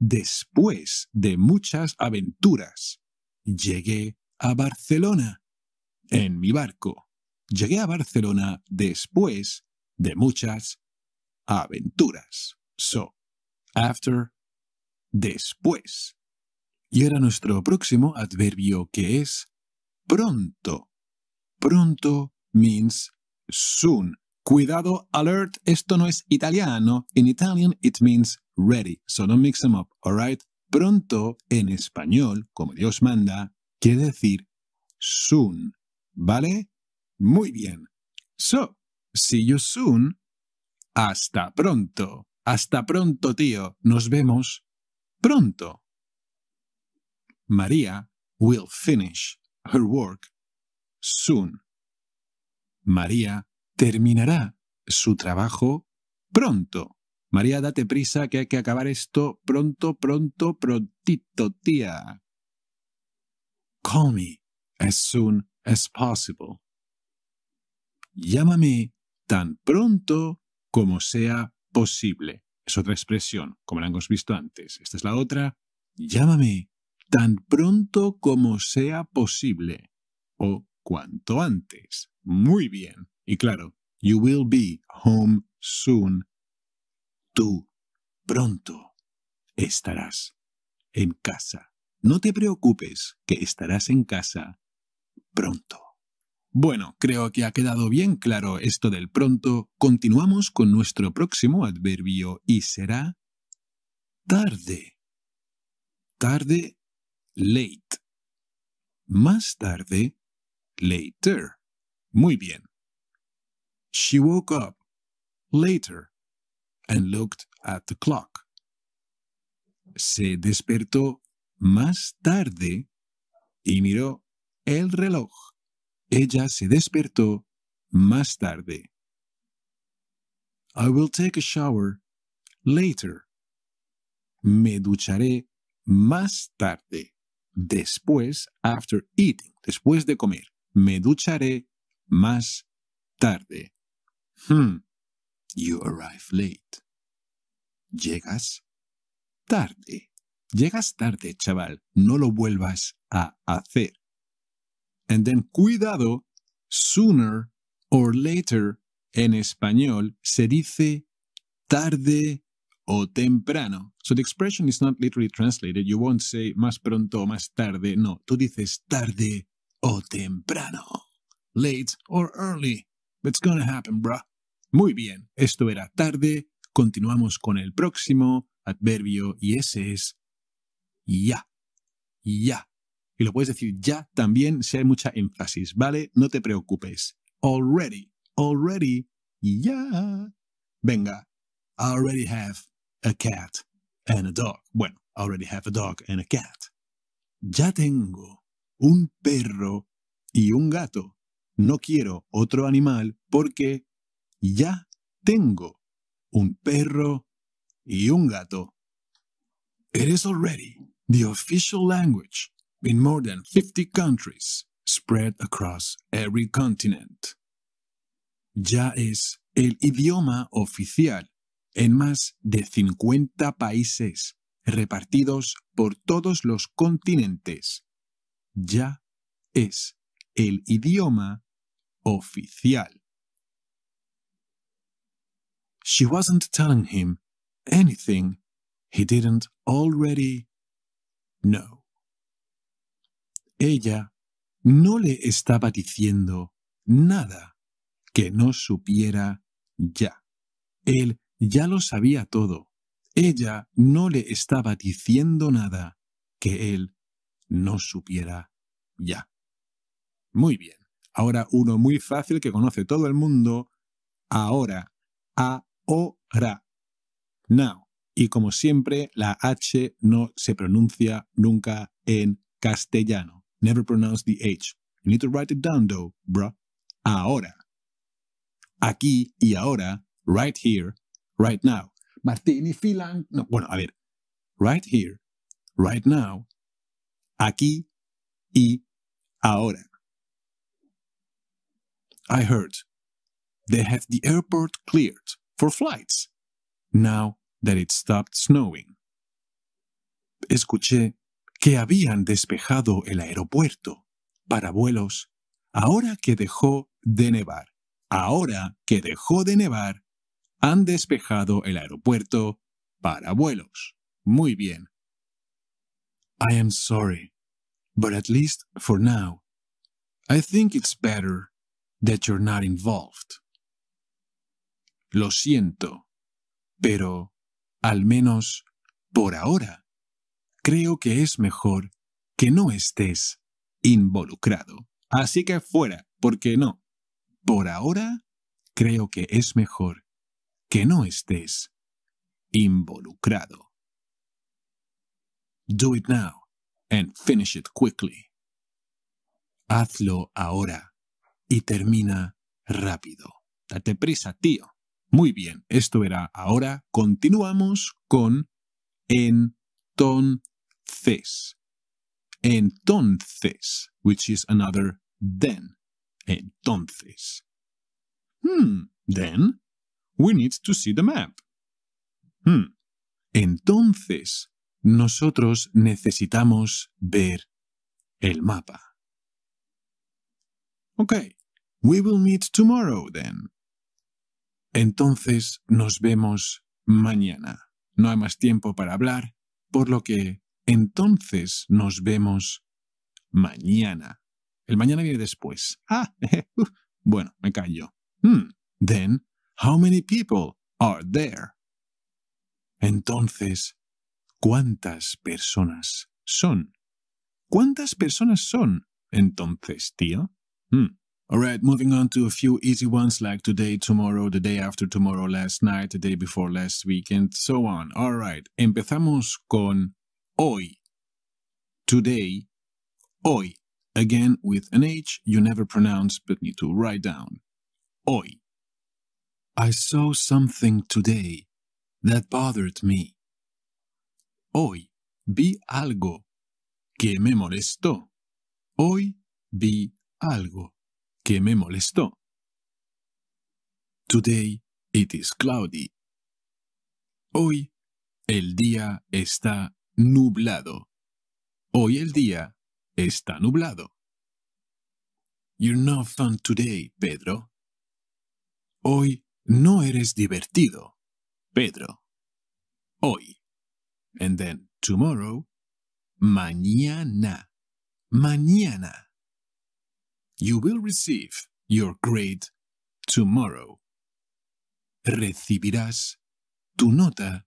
Después de muchas aventuras, llegué a Barcelona en mi barco. Llegué a Barcelona después de muchas aventuras. So, after después. Y ahora nuestro próximo adverbio que es pronto. Pronto means soon. Cuidado, alert, esto no es italiano. In Italian it means ready, so don't mix them up, alright? Pronto en español, como Dios manda, quiere decir soon, ¿vale? Muy bien. So, see you soon. Hasta pronto. Hasta pronto, tío. Nos vemos pronto. María will finish her work soon. María terminará su trabajo pronto. María, date prisa que hay que acabar esto pronto, pronto, prontito, tía. Call me as soon as possible. Llámame tan pronto como sea posible. Es otra expresión, como la hemos visto antes. Esta es la otra. Llámame tan pronto como sea posible o cuanto antes. Muy bien. Y claro, you will be home soon. Tú pronto estarás en casa. No te preocupes que estarás en casa pronto. Bueno, creo que ha quedado bien claro esto del pronto. Continuamos con nuestro próximo adverbio y será tarde. Tarde, late. Más tarde, later. Muy bien. She woke up later and looked at the clock. Se despertó más tarde y miró el reloj. Ella se despertó más tarde. I will take a shower later. Me ducharé más tarde. Después, after eating, después de comer. Me ducharé más tarde. Hmm, you arrive late. Llegas tarde. Llegas tarde, chaval. No lo vuelvas a hacer. And then cuidado, sooner or later en español se dice tarde o temprano. So the expression is not literally translated. You won't say más pronto o más tarde. No, tú dices tarde o temprano. Late or early. It's gonna happen, bruh. Muy bien, esto era tarde. Continuamos con el próximo adverbio y ese es ya. Ya lo puedes decir ya también si hay mucha énfasis, ¿vale? No te preocupes. Already, already, ya. Venga, I already have a cat and a dog. Bueno, I already have a dog and a cat. Ya tengo un perro y un gato. No quiero otro animal porque ya tengo un perro y un gato. It is already the official language in more than 50 countries spread across every continent. Ya es el idioma oficial en más de 50 países repartidos por todos los continentes. Ya es el idioma oficial. She wasn't telling him anything he didn't already know. ella no le estaba diciendo nada que no supiera ya. Él ya lo sabía todo. Ella no le estaba diciendo nada que él no supiera ya. Muy bien. Ahora uno muy fácil que conoce todo el mundo. Ahora. Ahora. Now. Y como siempre, la H no se pronuncia nunca en castellano. Never pronounce the H. You need to write it down though, bruh. Ahora. Aquí y ahora, right here, right now. Martini Filan. No, bueno, a ver. Right here, right now. Aquí y ahora. I heard they have the airport cleared for flights now that it stopped snowing. Escuché que habían despejado el aeropuerto para vuelos, ahora que dejó de nevar, ahora que dejó de nevar, han despejado el aeropuerto para vuelos. Muy bien. I am sorry, but at least for now, I think it's better that you're not involved. Lo siento, pero al menos por ahora creo que es mejor que no estés involucrado. Así que fuera, porque no. Por ahora, creo que es mejor que no estés involucrado. Do it now and finish it quickly. Hazlo ahora y termina rápido. Date prisa, tío. Muy bien, esto era ahora. Continuamos con en entonces this. Entonces, which is another then. Entonces. Hmm, then we need to see the map. Hmm. Entonces, nosotros necesitamos ver el mapa. Okay, we will meet tomorrow then. Entonces nos vemos mañana. No hay más tiempo para hablar, por lo que entonces nos vemos mañana. El mañana viene después. Ah, bueno, me callo. Hmm, then, how many people are there? Entonces, ¿cuántas personas son? ¿Cuántas personas son? Entonces, tío. Hmm. All right, moving on to a few easy ones like today, tomorrow, the day after tomorrow, last night, the day before last weekend, so on. right, empezamos con hoy, today, hoy. Again, with an H you never pronounce but need to write down. Hoy. I saw something today that bothered me. Hoy vi algo que me molestó. Hoy vi algo que me molestó. Today it is cloudy. Hoy el día está nublado. Hoy el día está nublado. You're not fun today, Pedro. Hoy no eres divertido, Pedro. Hoy. And then tomorrow, mañana. Mañana. You will receive your grade tomorrow. Recibirás tu nota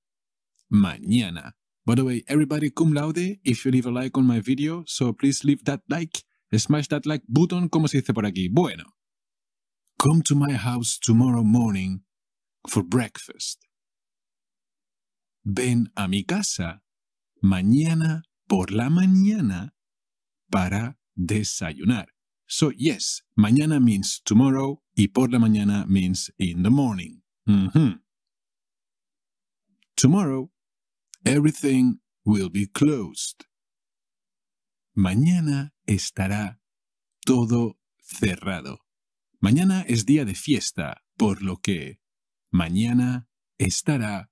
mañana. By the way, everybody cum laude if you leave a like on my video, so please leave that like, smash that like button como se dice por aquí. Bueno, come to my house tomorrow morning for breakfast. Ven a mi casa mañana por la mañana para desayunar. So yes, mañana means tomorrow y por la mañana means in the morning. Mm -hmm. Tomorrow Everything will be closed. Mañana estará todo cerrado. Mañana es día de fiesta, por lo que mañana estará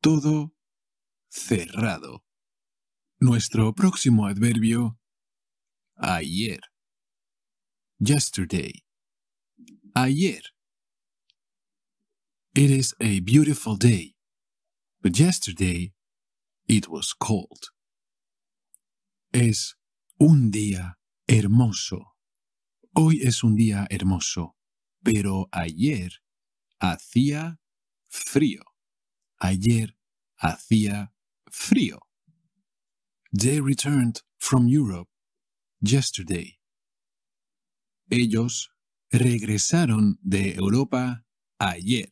todo cerrado. Nuestro próximo adverbio, ayer. Yesterday. Ayer. It is a beautiful day, but yesterday It was cold. Es un día hermoso. Hoy es un día hermoso, pero ayer hacía frío. Ayer hacía frío. They returned from Europe yesterday. Ellos regresaron de Europa ayer.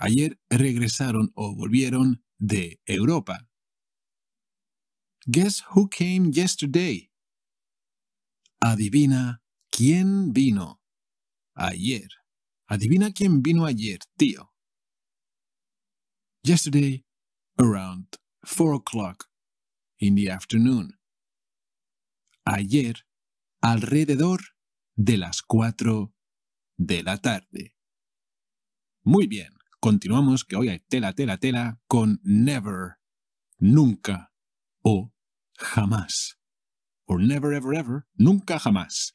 Ayer regresaron o volvieron de Europa. Guess who came yesterday? Adivina quién vino ayer. Adivina quién vino ayer, tío. Yesterday, around four o'clock in the afternoon. Ayer, alrededor de las cuatro de la tarde. Muy bien, continuamos que hoy hay tela, tela, tela con never, nunca. o jamás, or never, ever, ever, nunca jamás.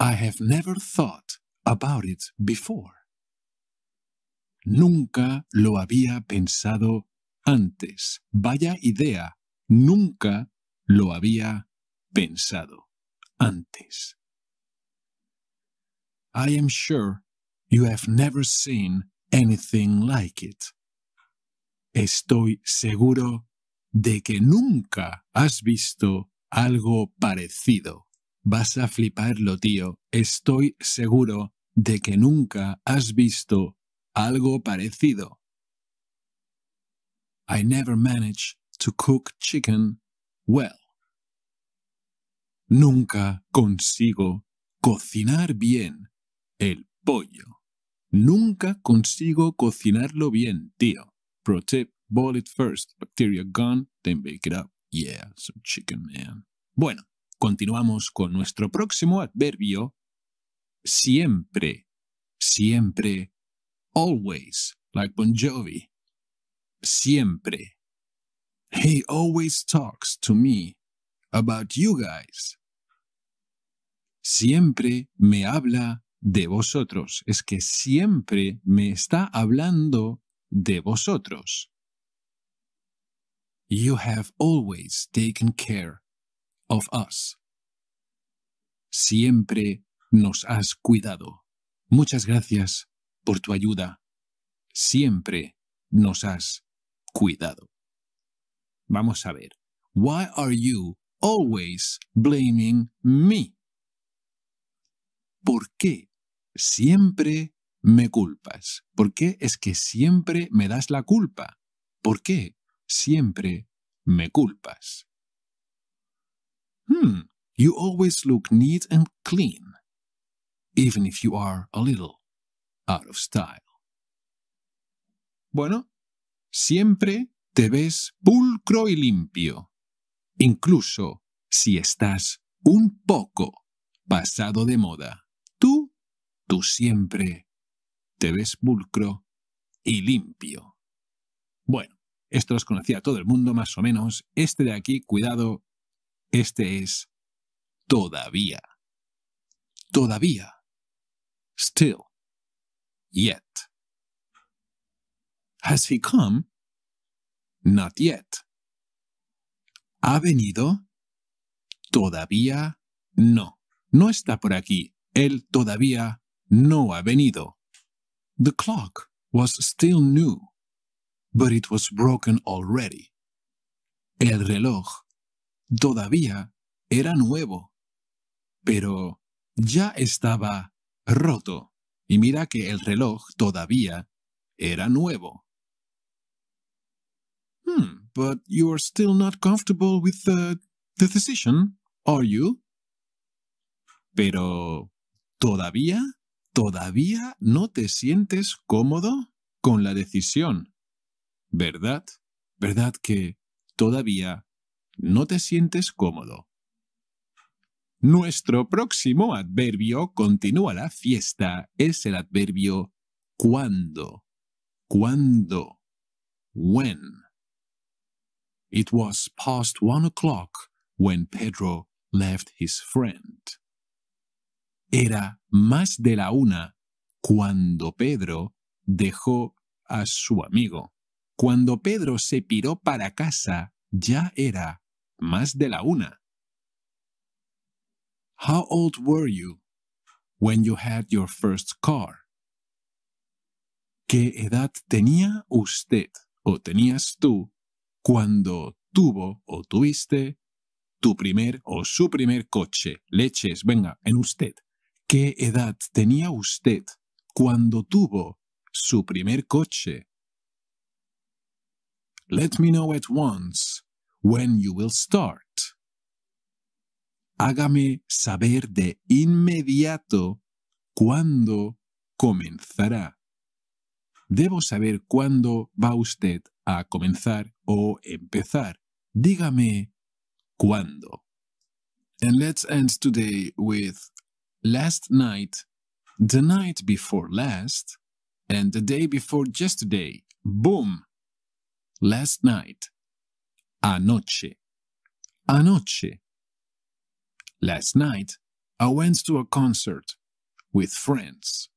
I have never thought about it before. Nunca lo había pensado antes. Vaya idea, nunca lo había pensado antes. I am sure you have never seen anything like it. Estoy seguro de que nunca has visto algo parecido. Vas a fliparlo, tío. Estoy seguro de que nunca has visto algo parecido. I never manage to cook chicken well. Nunca consigo cocinar bien el pollo. Nunca consigo cocinarlo bien, tío. Pro tip, Boil it first, bacteria gone, then bake it up. Yeah, some chicken, man. Bueno, continuamos con nuestro próximo adverbio. Siempre, siempre, always, like Bon Jovi. Siempre. He always talks to me about you guys. Siempre me habla de vosotros. Es que siempre me está hablando de vosotros. You have always taken care of us. Siempre nos has cuidado. Muchas gracias por tu ayuda. Siempre nos has cuidado. Vamos a ver. Why are you always blaming me? ¿Por qué siempre me culpas? ¿Por qué es que siempre me das la culpa? ¿Por qué? siempre me culpas. Hmm, you always look neat and clean, even if you are a little out of style. Bueno, siempre te ves pulcro y limpio, incluso si estás un poco pasado de moda. Tú, tú siempre te ves pulcro y limpio. Bueno, esto los conocía todo el mundo, más o menos. Este de aquí, cuidado, este es todavía. Todavía. Still. Yet. Has he come? Not yet. ¿Ha venido? Todavía no. No está por aquí. Él todavía no ha venido. The clock was still new but it was broken already. El reloj todavía era nuevo, pero ya estaba roto. Y mira que el reloj todavía era nuevo. Hmm, but you are still not comfortable with the, the decision, are you? Pero, ¿todavía? ¿Todavía no te sientes cómodo con la decisión? ¿Verdad? ¿Verdad que todavía no te sientes cómodo? Nuestro próximo adverbio, continúa la fiesta, es el adverbio cuando. Cuando. When. It was past one o'clock when Pedro left his friend. Era más de la una cuando Pedro dejó a su amigo. Cuando Pedro se piró para casa, ya era más de la una. How old were you when you had your first car? ¿Qué edad tenía usted o tenías tú cuando tuvo o tuviste tu primer o su primer coche? Leches, venga, en usted. ¿Qué edad tenía usted cuando tuvo su primer coche Let me know at once when you will start. Hágame saber de inmediato cuándo comenzará. Debo saber cuándo va usted a comenzar o empezar. Dígame cuándo. And let's end today with last night, the night before last, and the day before yesterday. Boom! last night. Anoche. Anoche. Last night, I went to a concert with friends.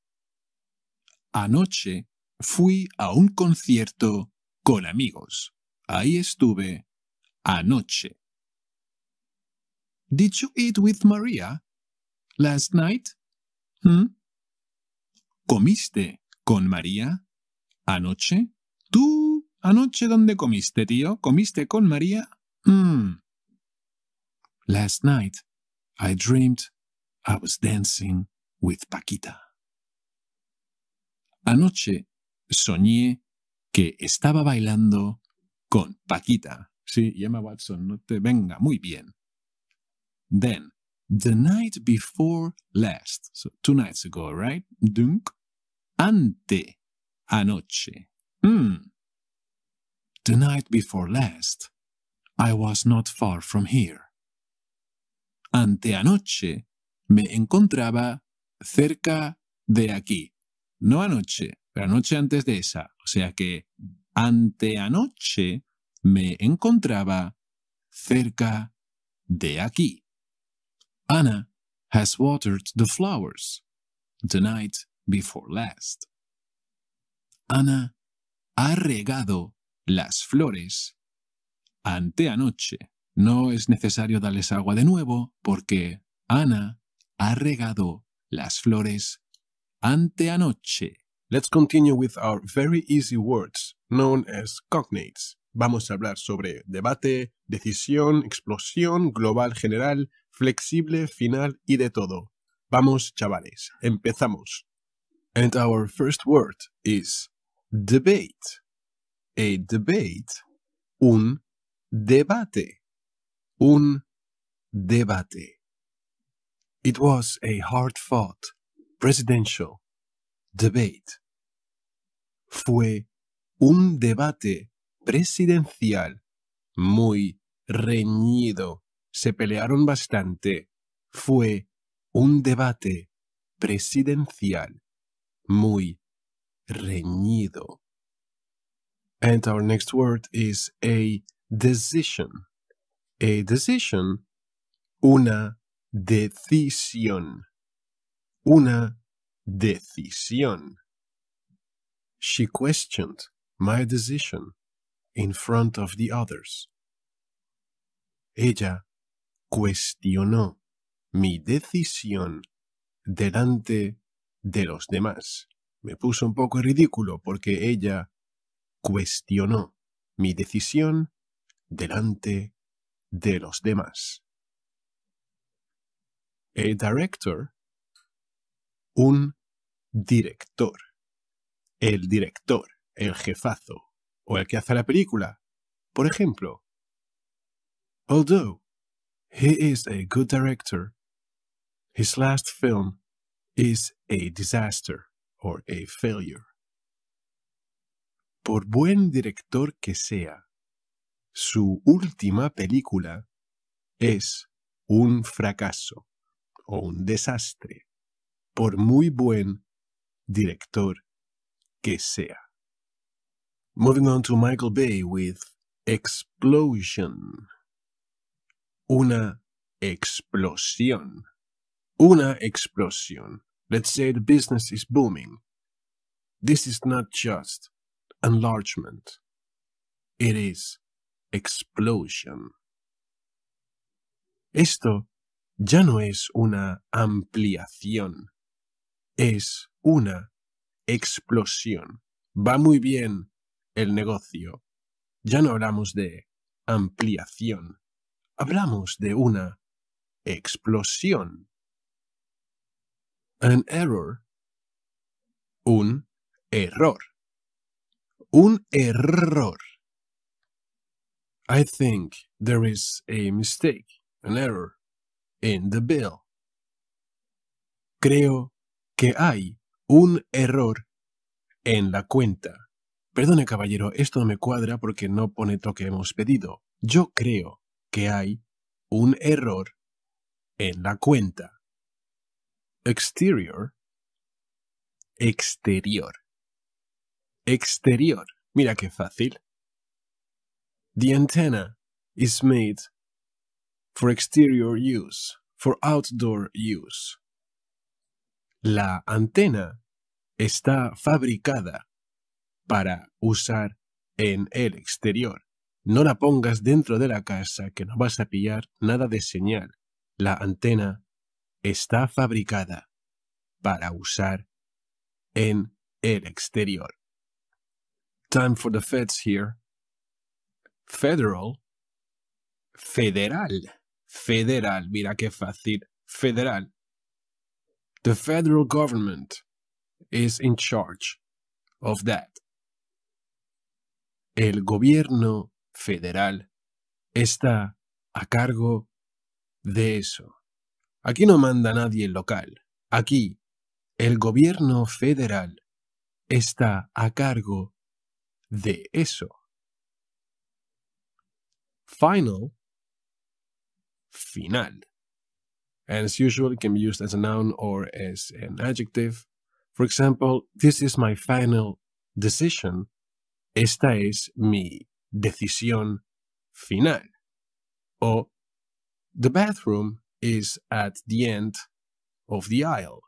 Anoche fui a un concierto con amigos. Ahí estuve anoche. Did you eat with Maria last night? Hmm? ¿Comiste con María anoche? ¿Tú ¿Anoche dónde comiste, tío? ¿Comiste con María? Mm. Last night I dreamed I was dancing with Paquita. Anoche soñé que estaba bailando con Paquita. Sí, llama Watson, no te venga muy bien. Then, the night before last, so two nights ago, right? Dunk, ante, anoche. Mm. The night before last, I was not far from here. Ante anoche me encontraba cerca de aquí. No anoche, pero anoche antes de esa. O sea que ante anoche me encontraba cerca de aquí. Anna has watered the flowers the night before last. Ana ha regado las flores ante anoche. No es necesario darles agua de nuevo porque Ana ha regado las flores ante anoche. Let's continue with our very easy words known as cognates. Vamos a hablar sobre debate, decisión, explosión, global general, flexible, final y de todo. Vamos, chavales, empezamos. And our first word is debate debate, un debate, un debate. It was a hard fought presidential debate. Fue un debate presidencial muy reñido. Se pelearon bastante. Fue un debate presidencial muy reñido. And our next word is a decision. A decision, una decisión. Una decisión. She questioned my decision in front of the others. Ella cuestionó mi decisión delante de los demás. Me puso un poco ridículo porque ella cuestionó mi decisión delante de los demás. A director, un director, el director, el jefazo o el que hace la película. Por ejemplo, although he is a good director, his last film is a disaster or a failure por buen director que sea, su última película es un fracaso o un desastre, por muy buen director que sea. Moving on to Michael Bay with Explosion. Una explosión. Una explosión. Let's say the business is booming. This is not just enlargement. It is explosion. Esto ya no es una ampliación, es una explosión. Va muy bien el negocio. Ya no hablamos de ampliación, hablamos de una explosión. An error. Un error un error. I think there is a mistake, an error, in the bill. Creo que hay un error en la cuenta. Perdone, caballero, esto no me cuadra porque no pone lo que hemos pedido. Yo creo que hay un error en la cuenta. Exterior. Exterior exterior. Mira qué fácil. The antenna is made for exterior use, for outdoor use. La antena está fabricada para usar en el exterior. No la pongas dentro de la casa que no vas a pillar nada de señal. La antena está fabricada para usar en el exterior time for the feds here. Federal. Federal. Federal. Mira qué fácil. Federal. The federal government is in charge of that. El gobierno federal está a cargo de eso. Aquí no manda nadie local. Aquí el gobierno federal está a cargo de eso. Final, final. And as usual, it can be used as a noun or as an adjective. For example, this is my final decision. Esta es mi decisión final. Or the bathroom is at the end of the aisle.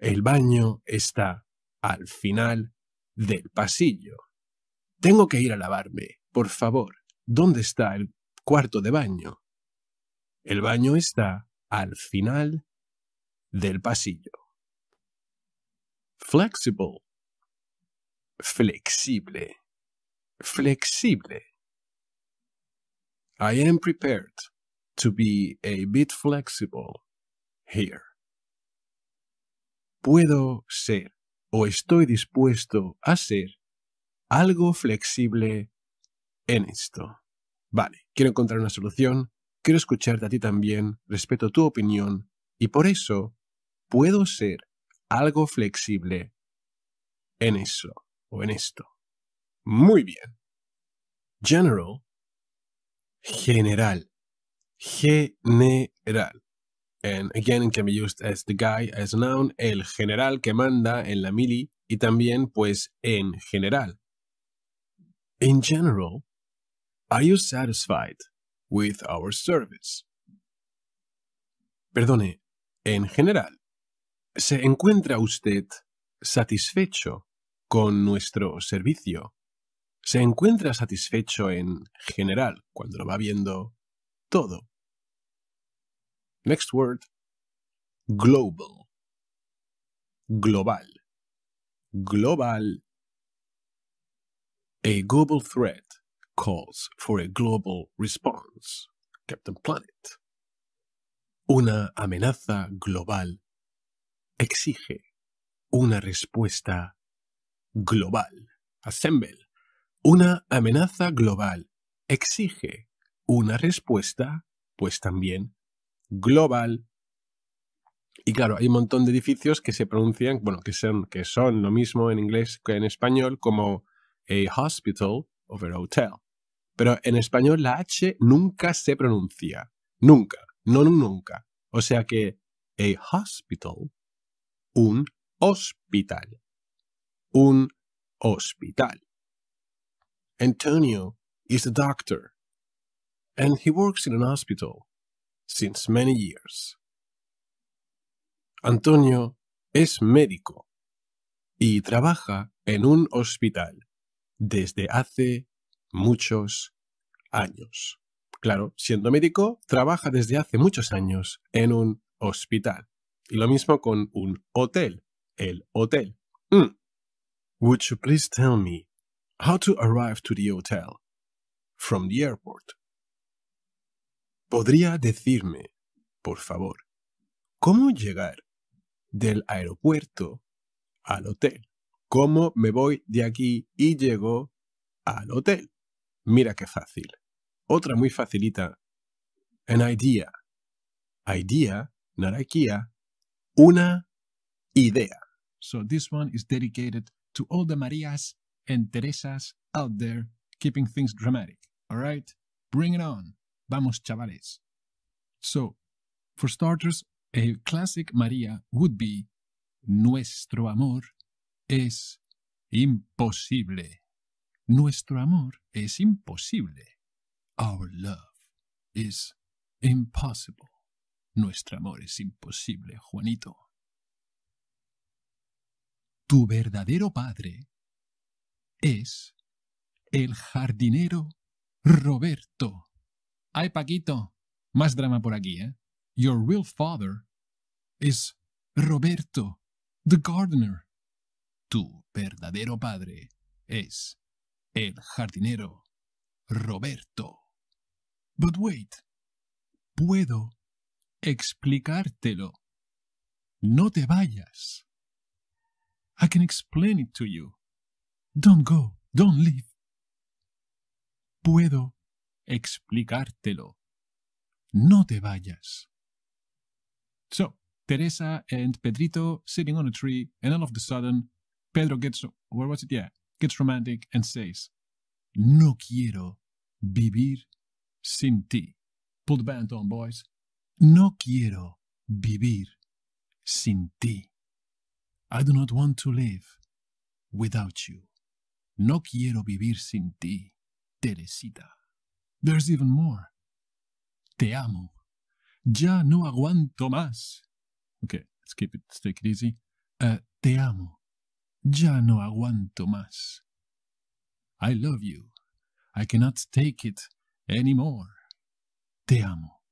El baño está al final del pasillo. Tengo que ir a lavarme. Por favor, ¿dónde está el cuarto de baño? El baño está al final del pasillo. Flexible. Flexible. Flexible. I am prepared to be a bit flexible here. Puedo ser o estoy dispuesto a ser algo flexible en esto. Vale, quiero encontrar una solución, quiero escucharte a ti también, respeto tu opinión y por eso puedo ser algo flexible en eso o en esto. Muy bien. General, general, general. And again, can be used as the guy, as a noun, el general que manda en la mili y también, pues, en general. In general, are you satisfied with our service? Perdone, en general, ¿se encuentra usted satisfecho con nuestro servicio? ¿Se encuentra satisfecho en general cuando lo va viendo todo? Next word. Global. Global. Global. A global threat calls for a global response. Captain Planet. Una amenaza global exige una respuesta global. Assemble. Una amenaza global exige una respuesta, pues también global. Y claro, hay un montón de edificios que se pronuncian, bueno, que son, que son lo mismo en inglés que en español, como a hospital over hotel. Pero en español la H nunca se pronuncia. Nunca. No, nunca. O sea que a hospital, un hospital. Un hospital. Antonio is a doctor. And he works in an hospital many years. Antonio es médico y trabaja en un hospital desde hace muchos años. Claro, siendo médico, trabaja desde hace muchos años en un hospital. Y lo mismo con un hotel, el hotel. Mm. Would you please tell me how to arrive to the hotel from the airport? ¿Podría decirme, por favor, cómo llegar del aeropuerto al hotel? ¿Cómo me voy de aquí y llego al hotel? Mira qué fácil. Otra muy facilita. An idea. Idea, not Una idea. So this one is dedicated to all the Marias and Teresas out there keeping things dramatic. All right? Bring it on. Vamos, chavales. So, for starters, a classic María would be Nuestro amor es imposible. Nuestro amor es imposible. Our love is impossible. Nuestro amor es imposible, Juanito. Tu verdadero padre es el jardinero Roberto. Ay, Paquito, más drama por aquí, ¿eh? Your real father is Roberto, the gardener. Tu verdadero padre es el jardinero, Roberto. But wait, puedo explicártelo. No te vayas. I can explain it to you. Don't go, don't leave. Puedo explicártelo. No te vayas. So, Teresa and Pedrito sitting on a tree, and all of a sudden, Pedro gets, where was it? Yeah, gets romantic and says, No quiero vivir sin ti. Pull the band on, boys. No quiero vivir sin ti. I do not want to live without you. No quiero vivir sin ti, Teresita. There's even more. Te amo. Ya no aguanto más. Okay, let's keep it, let's take it easy. Eh, te amo. Ya no aguanto más. I love you. I cannot take it anymore. Te amo.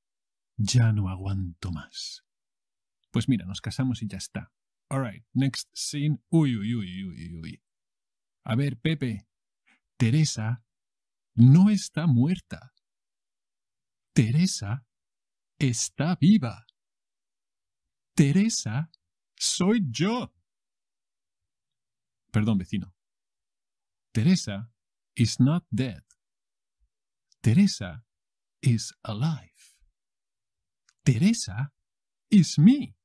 Ya no aguanto más. Pues mira, nos casamos y ya está. Alright, next scene. Uy, uy, uy, uy, uy. A ver, Pepe. Teresa no está muerta. Teresa está viva. Teresa soy yo. Perdón, vecino. Teresa is not dead. Teresa is alive. Teresa is me.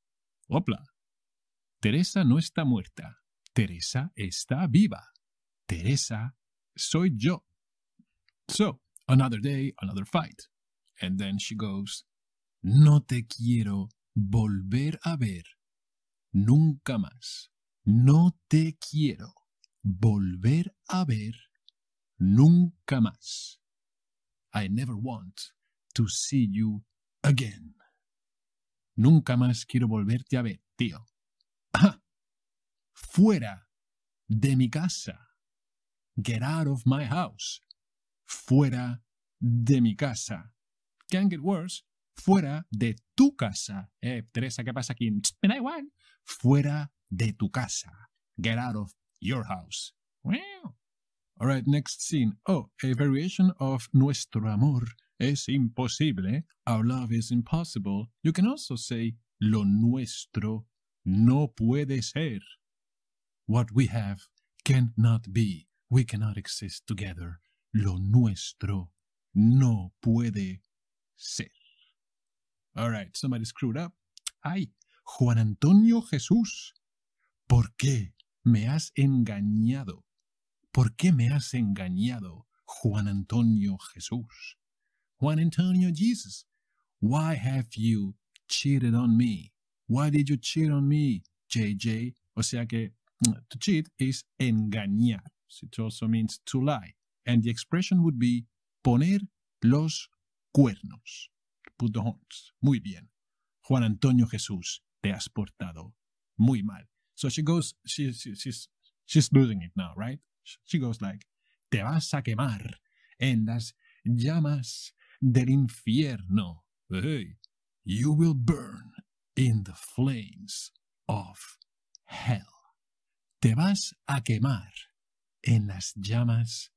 Opla. Teresa no está muerta. Teresa está viva. Teresa soy yo. So, another day, another fight. And then she goes, No te quiero volver a ver nunca más. No te quiero volver a ver nunca más. I never want to see you again. Nunca más quiero volverte a ver, tío. Fuera de mi casa. Get out of my house. fuera de mi casa. Can't get worse. Fuera de tu casa. Eh, Teresa, ¿qué pasa aquí? Me da igual. Fuera de tu casa. Get out of your house. Well, All right, next scene. Oh, a variation of nuestro amor es imposible. Our love is impossible. You can also say lo nuestro no puede ser. What we have cannot be. We cannot exist together. Lo nuestro no puede ser. All right, somebody screwed up. Ay, Juan Antonio Jesús, ¿por qué me has engañado? ¿Por qué me has engañado, Juan Antonio Jesús? Juan Antonio Jesús, why have you cheated on me? Why did you cheat on me, JJ? O sea que mm, to cheat is engañar. It also means to lie. And the expression would be poner los cuernos. the horns. Muy bien. Juan Antonio Jesús, te has portado muy mal. So she goes, she's, she's losing it now, right? She goes like, te vas a quemar en las llamas del infierno. Hey, you will burn in the flames of hell. Te vas a quemar en las llamas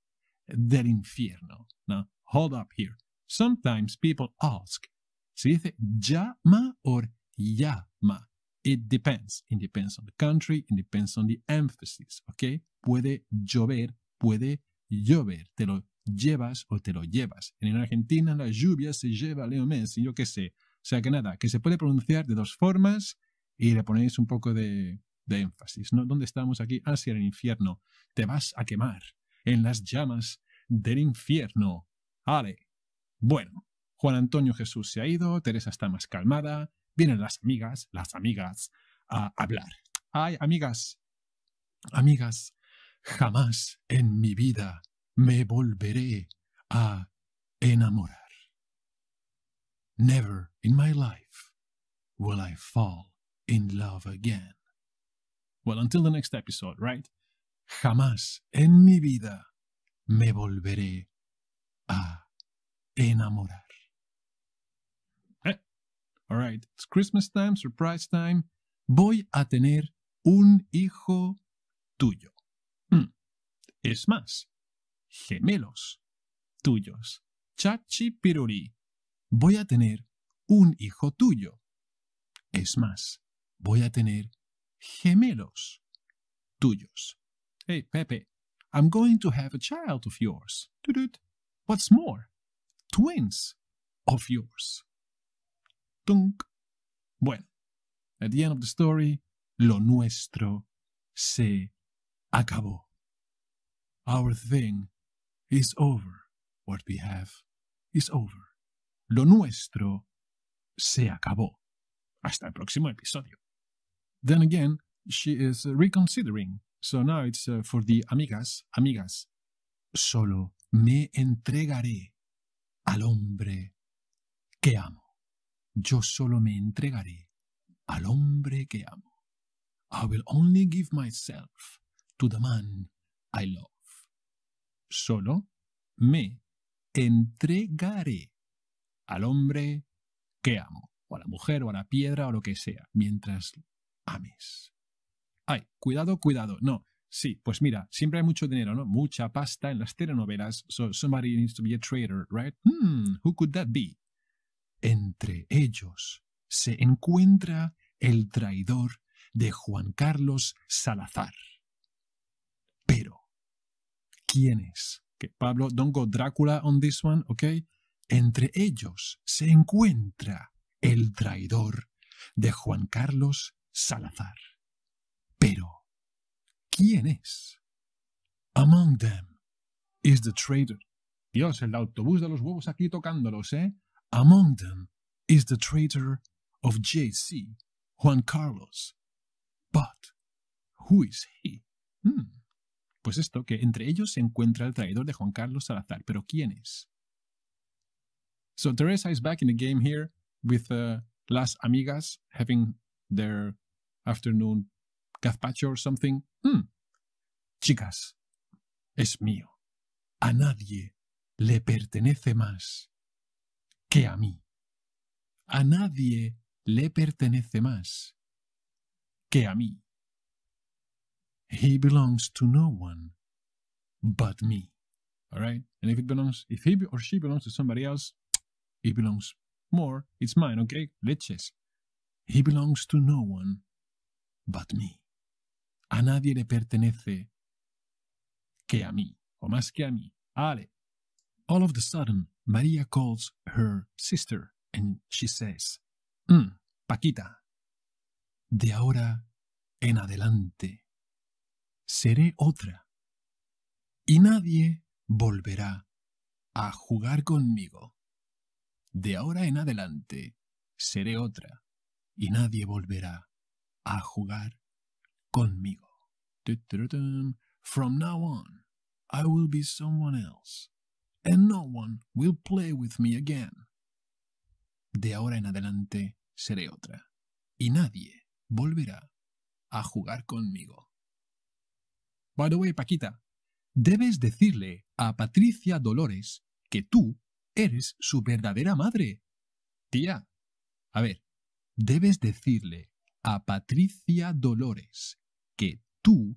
del infierno. Now, hold up here. Sometimes people ask, se dice llama o llama. It depends. It depends on the country, it depends on the emphasis, ¿ok? Puede llover, puede llover. Te lo llevas o te lo llevas. En Argentina la lluvia se lleva Leo Messi, yo qué sé. O sea que nada, que se puede pronunciar de dos formas y le ponéis un poco de, énfasis. ¿no? ¿Dónde estamos aquí? Hacia ah, el infierno. Te vas a quemar en las llamas del infierno. Ale. Bueno, Juan Antonio Jesús se ha ido, Teresa está más calmada, vienen las amigas, las amigas, a hablar. Ay, amigas, amigas, jamás en mi vida me volveré a enamorar. Never in my life will I fall in love again. Well, until the next episode, right? jamás en mi vida me volveré a enamorar. Eh, all it's Christmas time, surprise time. Voy a tener un hijo tuyo. Hmm. Es más, gemelos tuyos. Chachi piruri. Voy a tener un hijo tuyo. Es más, voy a tener gemelos tuyos. Hey, Pepe, I'm going to have a child of yours. doot What's more, twins of yours. Dunk. Bueno, at the end of the story, lo nuestro se acabó. Our thing is over. What we have is over. Lo nuestro se acabó. Hasta el próximo episodio. Then again, she is reconsidering So now it's uh, for the amigas, amigas. Solo me entregaré al hombre que amo. Yo solo me entregaré al hombre que amo. I will only give myself to the man I love. Solo me entregaré al hombre que amo, o a la mujer, o a la piedra, o lo que sea, mientras ames. Ay, cuidado, cuidado. No, sí, pues mira, siempre hay mucho dinero, ¿no? Mucha pasta en las telenovelas. So somebody needs to be a traitor, right? Hmm, who could that be? Entre ellos se encuentra el traidor de Juan Carlos Salazar. Pero, ¿quién es? Que Pablo, don't go Drácula on this one, ¿ok? Entre ellos se encuentra el traidor de Juan Carlos Salazar. Pero, ¿quién es? Among them is the traitor. Dios, el autobús de los huevos aquí tocándolos, ¿eh? Among them is the traitor of J.C. Juan Carlos. But, who is he? Hmm. Pues esto, que entre ellos se encuentra el traidor de Juan Carlos Salazar. Pero ¿quién es? So Teresa is back in the game here with uh, Las Amigas having their afternoon gazpacho or something. Hmm. Chicas, es mío. A nadie le pertenece más que a mí. A nadie le pertenece más que a mí. He belongs to no one but me. All right? And if it belongs, if he or she belongs to somebody else, it belongs more. It's mine, okay? Leches. He belongs to no one but me. a nadie le pertenece que a mí, o más que a mí. Ale. All of a sudden, Maria calls her sister and she says, mm, Paquita, de ahora en adelante seré otra y nadie volverá a jugar conmigo. De ahora en adelante seré otra y nadie volverá a jugar conmigo. From now on, I will be someone else, and no one will play with me again. De ahora en adelante seré otra, y nadie volverá a jugar conmigo. By the way, Paquita, debes decirle a Patricia Dolores que tú eres su verdadera madre. Tía, a ver, debes decirle a Patricia Dolores que tú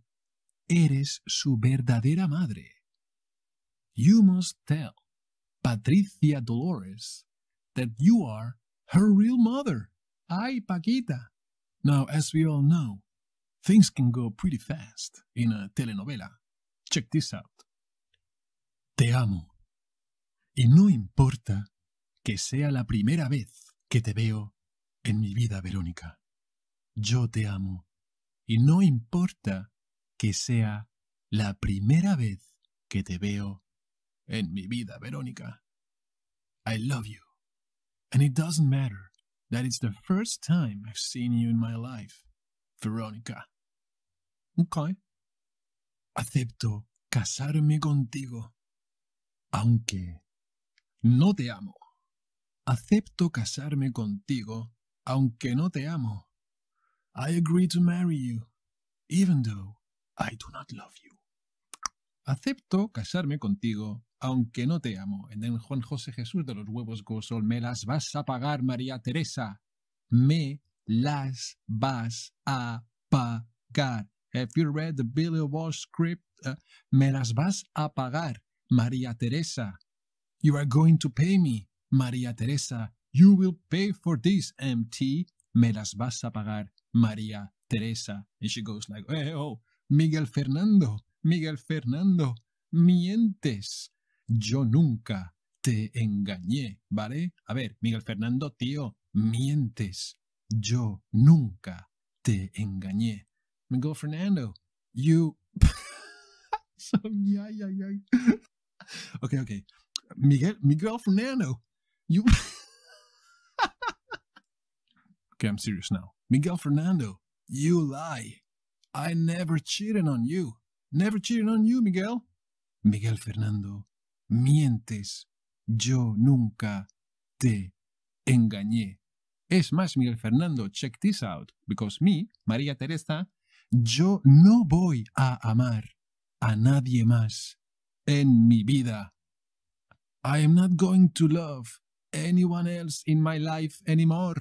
eres su verdadera madre. You must tell Patricia Dolores that you are her real mother. Ay, Paquita. Now, as we all know, things can go pretty fast in a telenovela. Check this out. Te amo. Y no importa que sea la primera vez que te veo en mi vida, Verónica. Yo te amo y no importa que sea la primera vez que te veo en mi vida, Verónica. I love you. And it doesn't matter that it's the first time I've seen you in my life, Verónica. Ok. Acepto casarme contigo, aunque no te amo. Acepto casarme contigo, aunque no te amo. I agree to marry you, even though I do not love you. Acepto casarme contigo, aunque no te amo. En el Juan José Jesús de los huevos Gosol, me las vas a pagar, María Teresa. Me las vas a pagar. Have you read the Billy Walsh script? Uh, me las vas a pagar, María Teresa. You are going to pay me, María Teresa. You will pay for this, MT. Me las vas a pagar, María Teresa. And she goes like, eh, oh, Miguel Fernando, Miguel Fernando, mientes. Yo nunca te engañé, ¿vale? A ver, Miguel Fernando, tío, mientes. Yo nunca te engañé. Miguel Fernando, you... so, yeah, Okay, okay. Miguel, Miguel Fernando, you... okay, I'm serious now. Miguel Fernando, you lie. I never cheated on you. Never cheated on you, Miguel. Miguel Fernando, mientes. Yo nunca te engañé. Es más, Miguel Fernando, check this out, because me, María Teresa, yo no voy a amar a nadie más en mi vida. I am not going to love anyone else in my life anymore.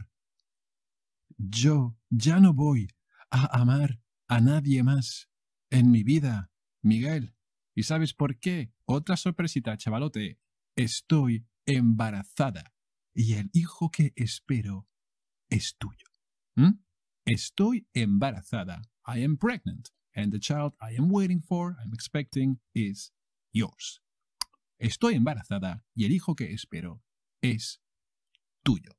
Yo ya no voy a amar a nadie más en mi vida, Miguel. ¿Y sabes por qué? Otra sorpresita, chavalote. Estoy embarazada y el hijo que espero es tuyo. ¿Mm? Estoy embarazada. I am pregnant. And the child I am waiting for, I'm expecting, is yours. Estoy embarazada y el hijo que espero es tuyo.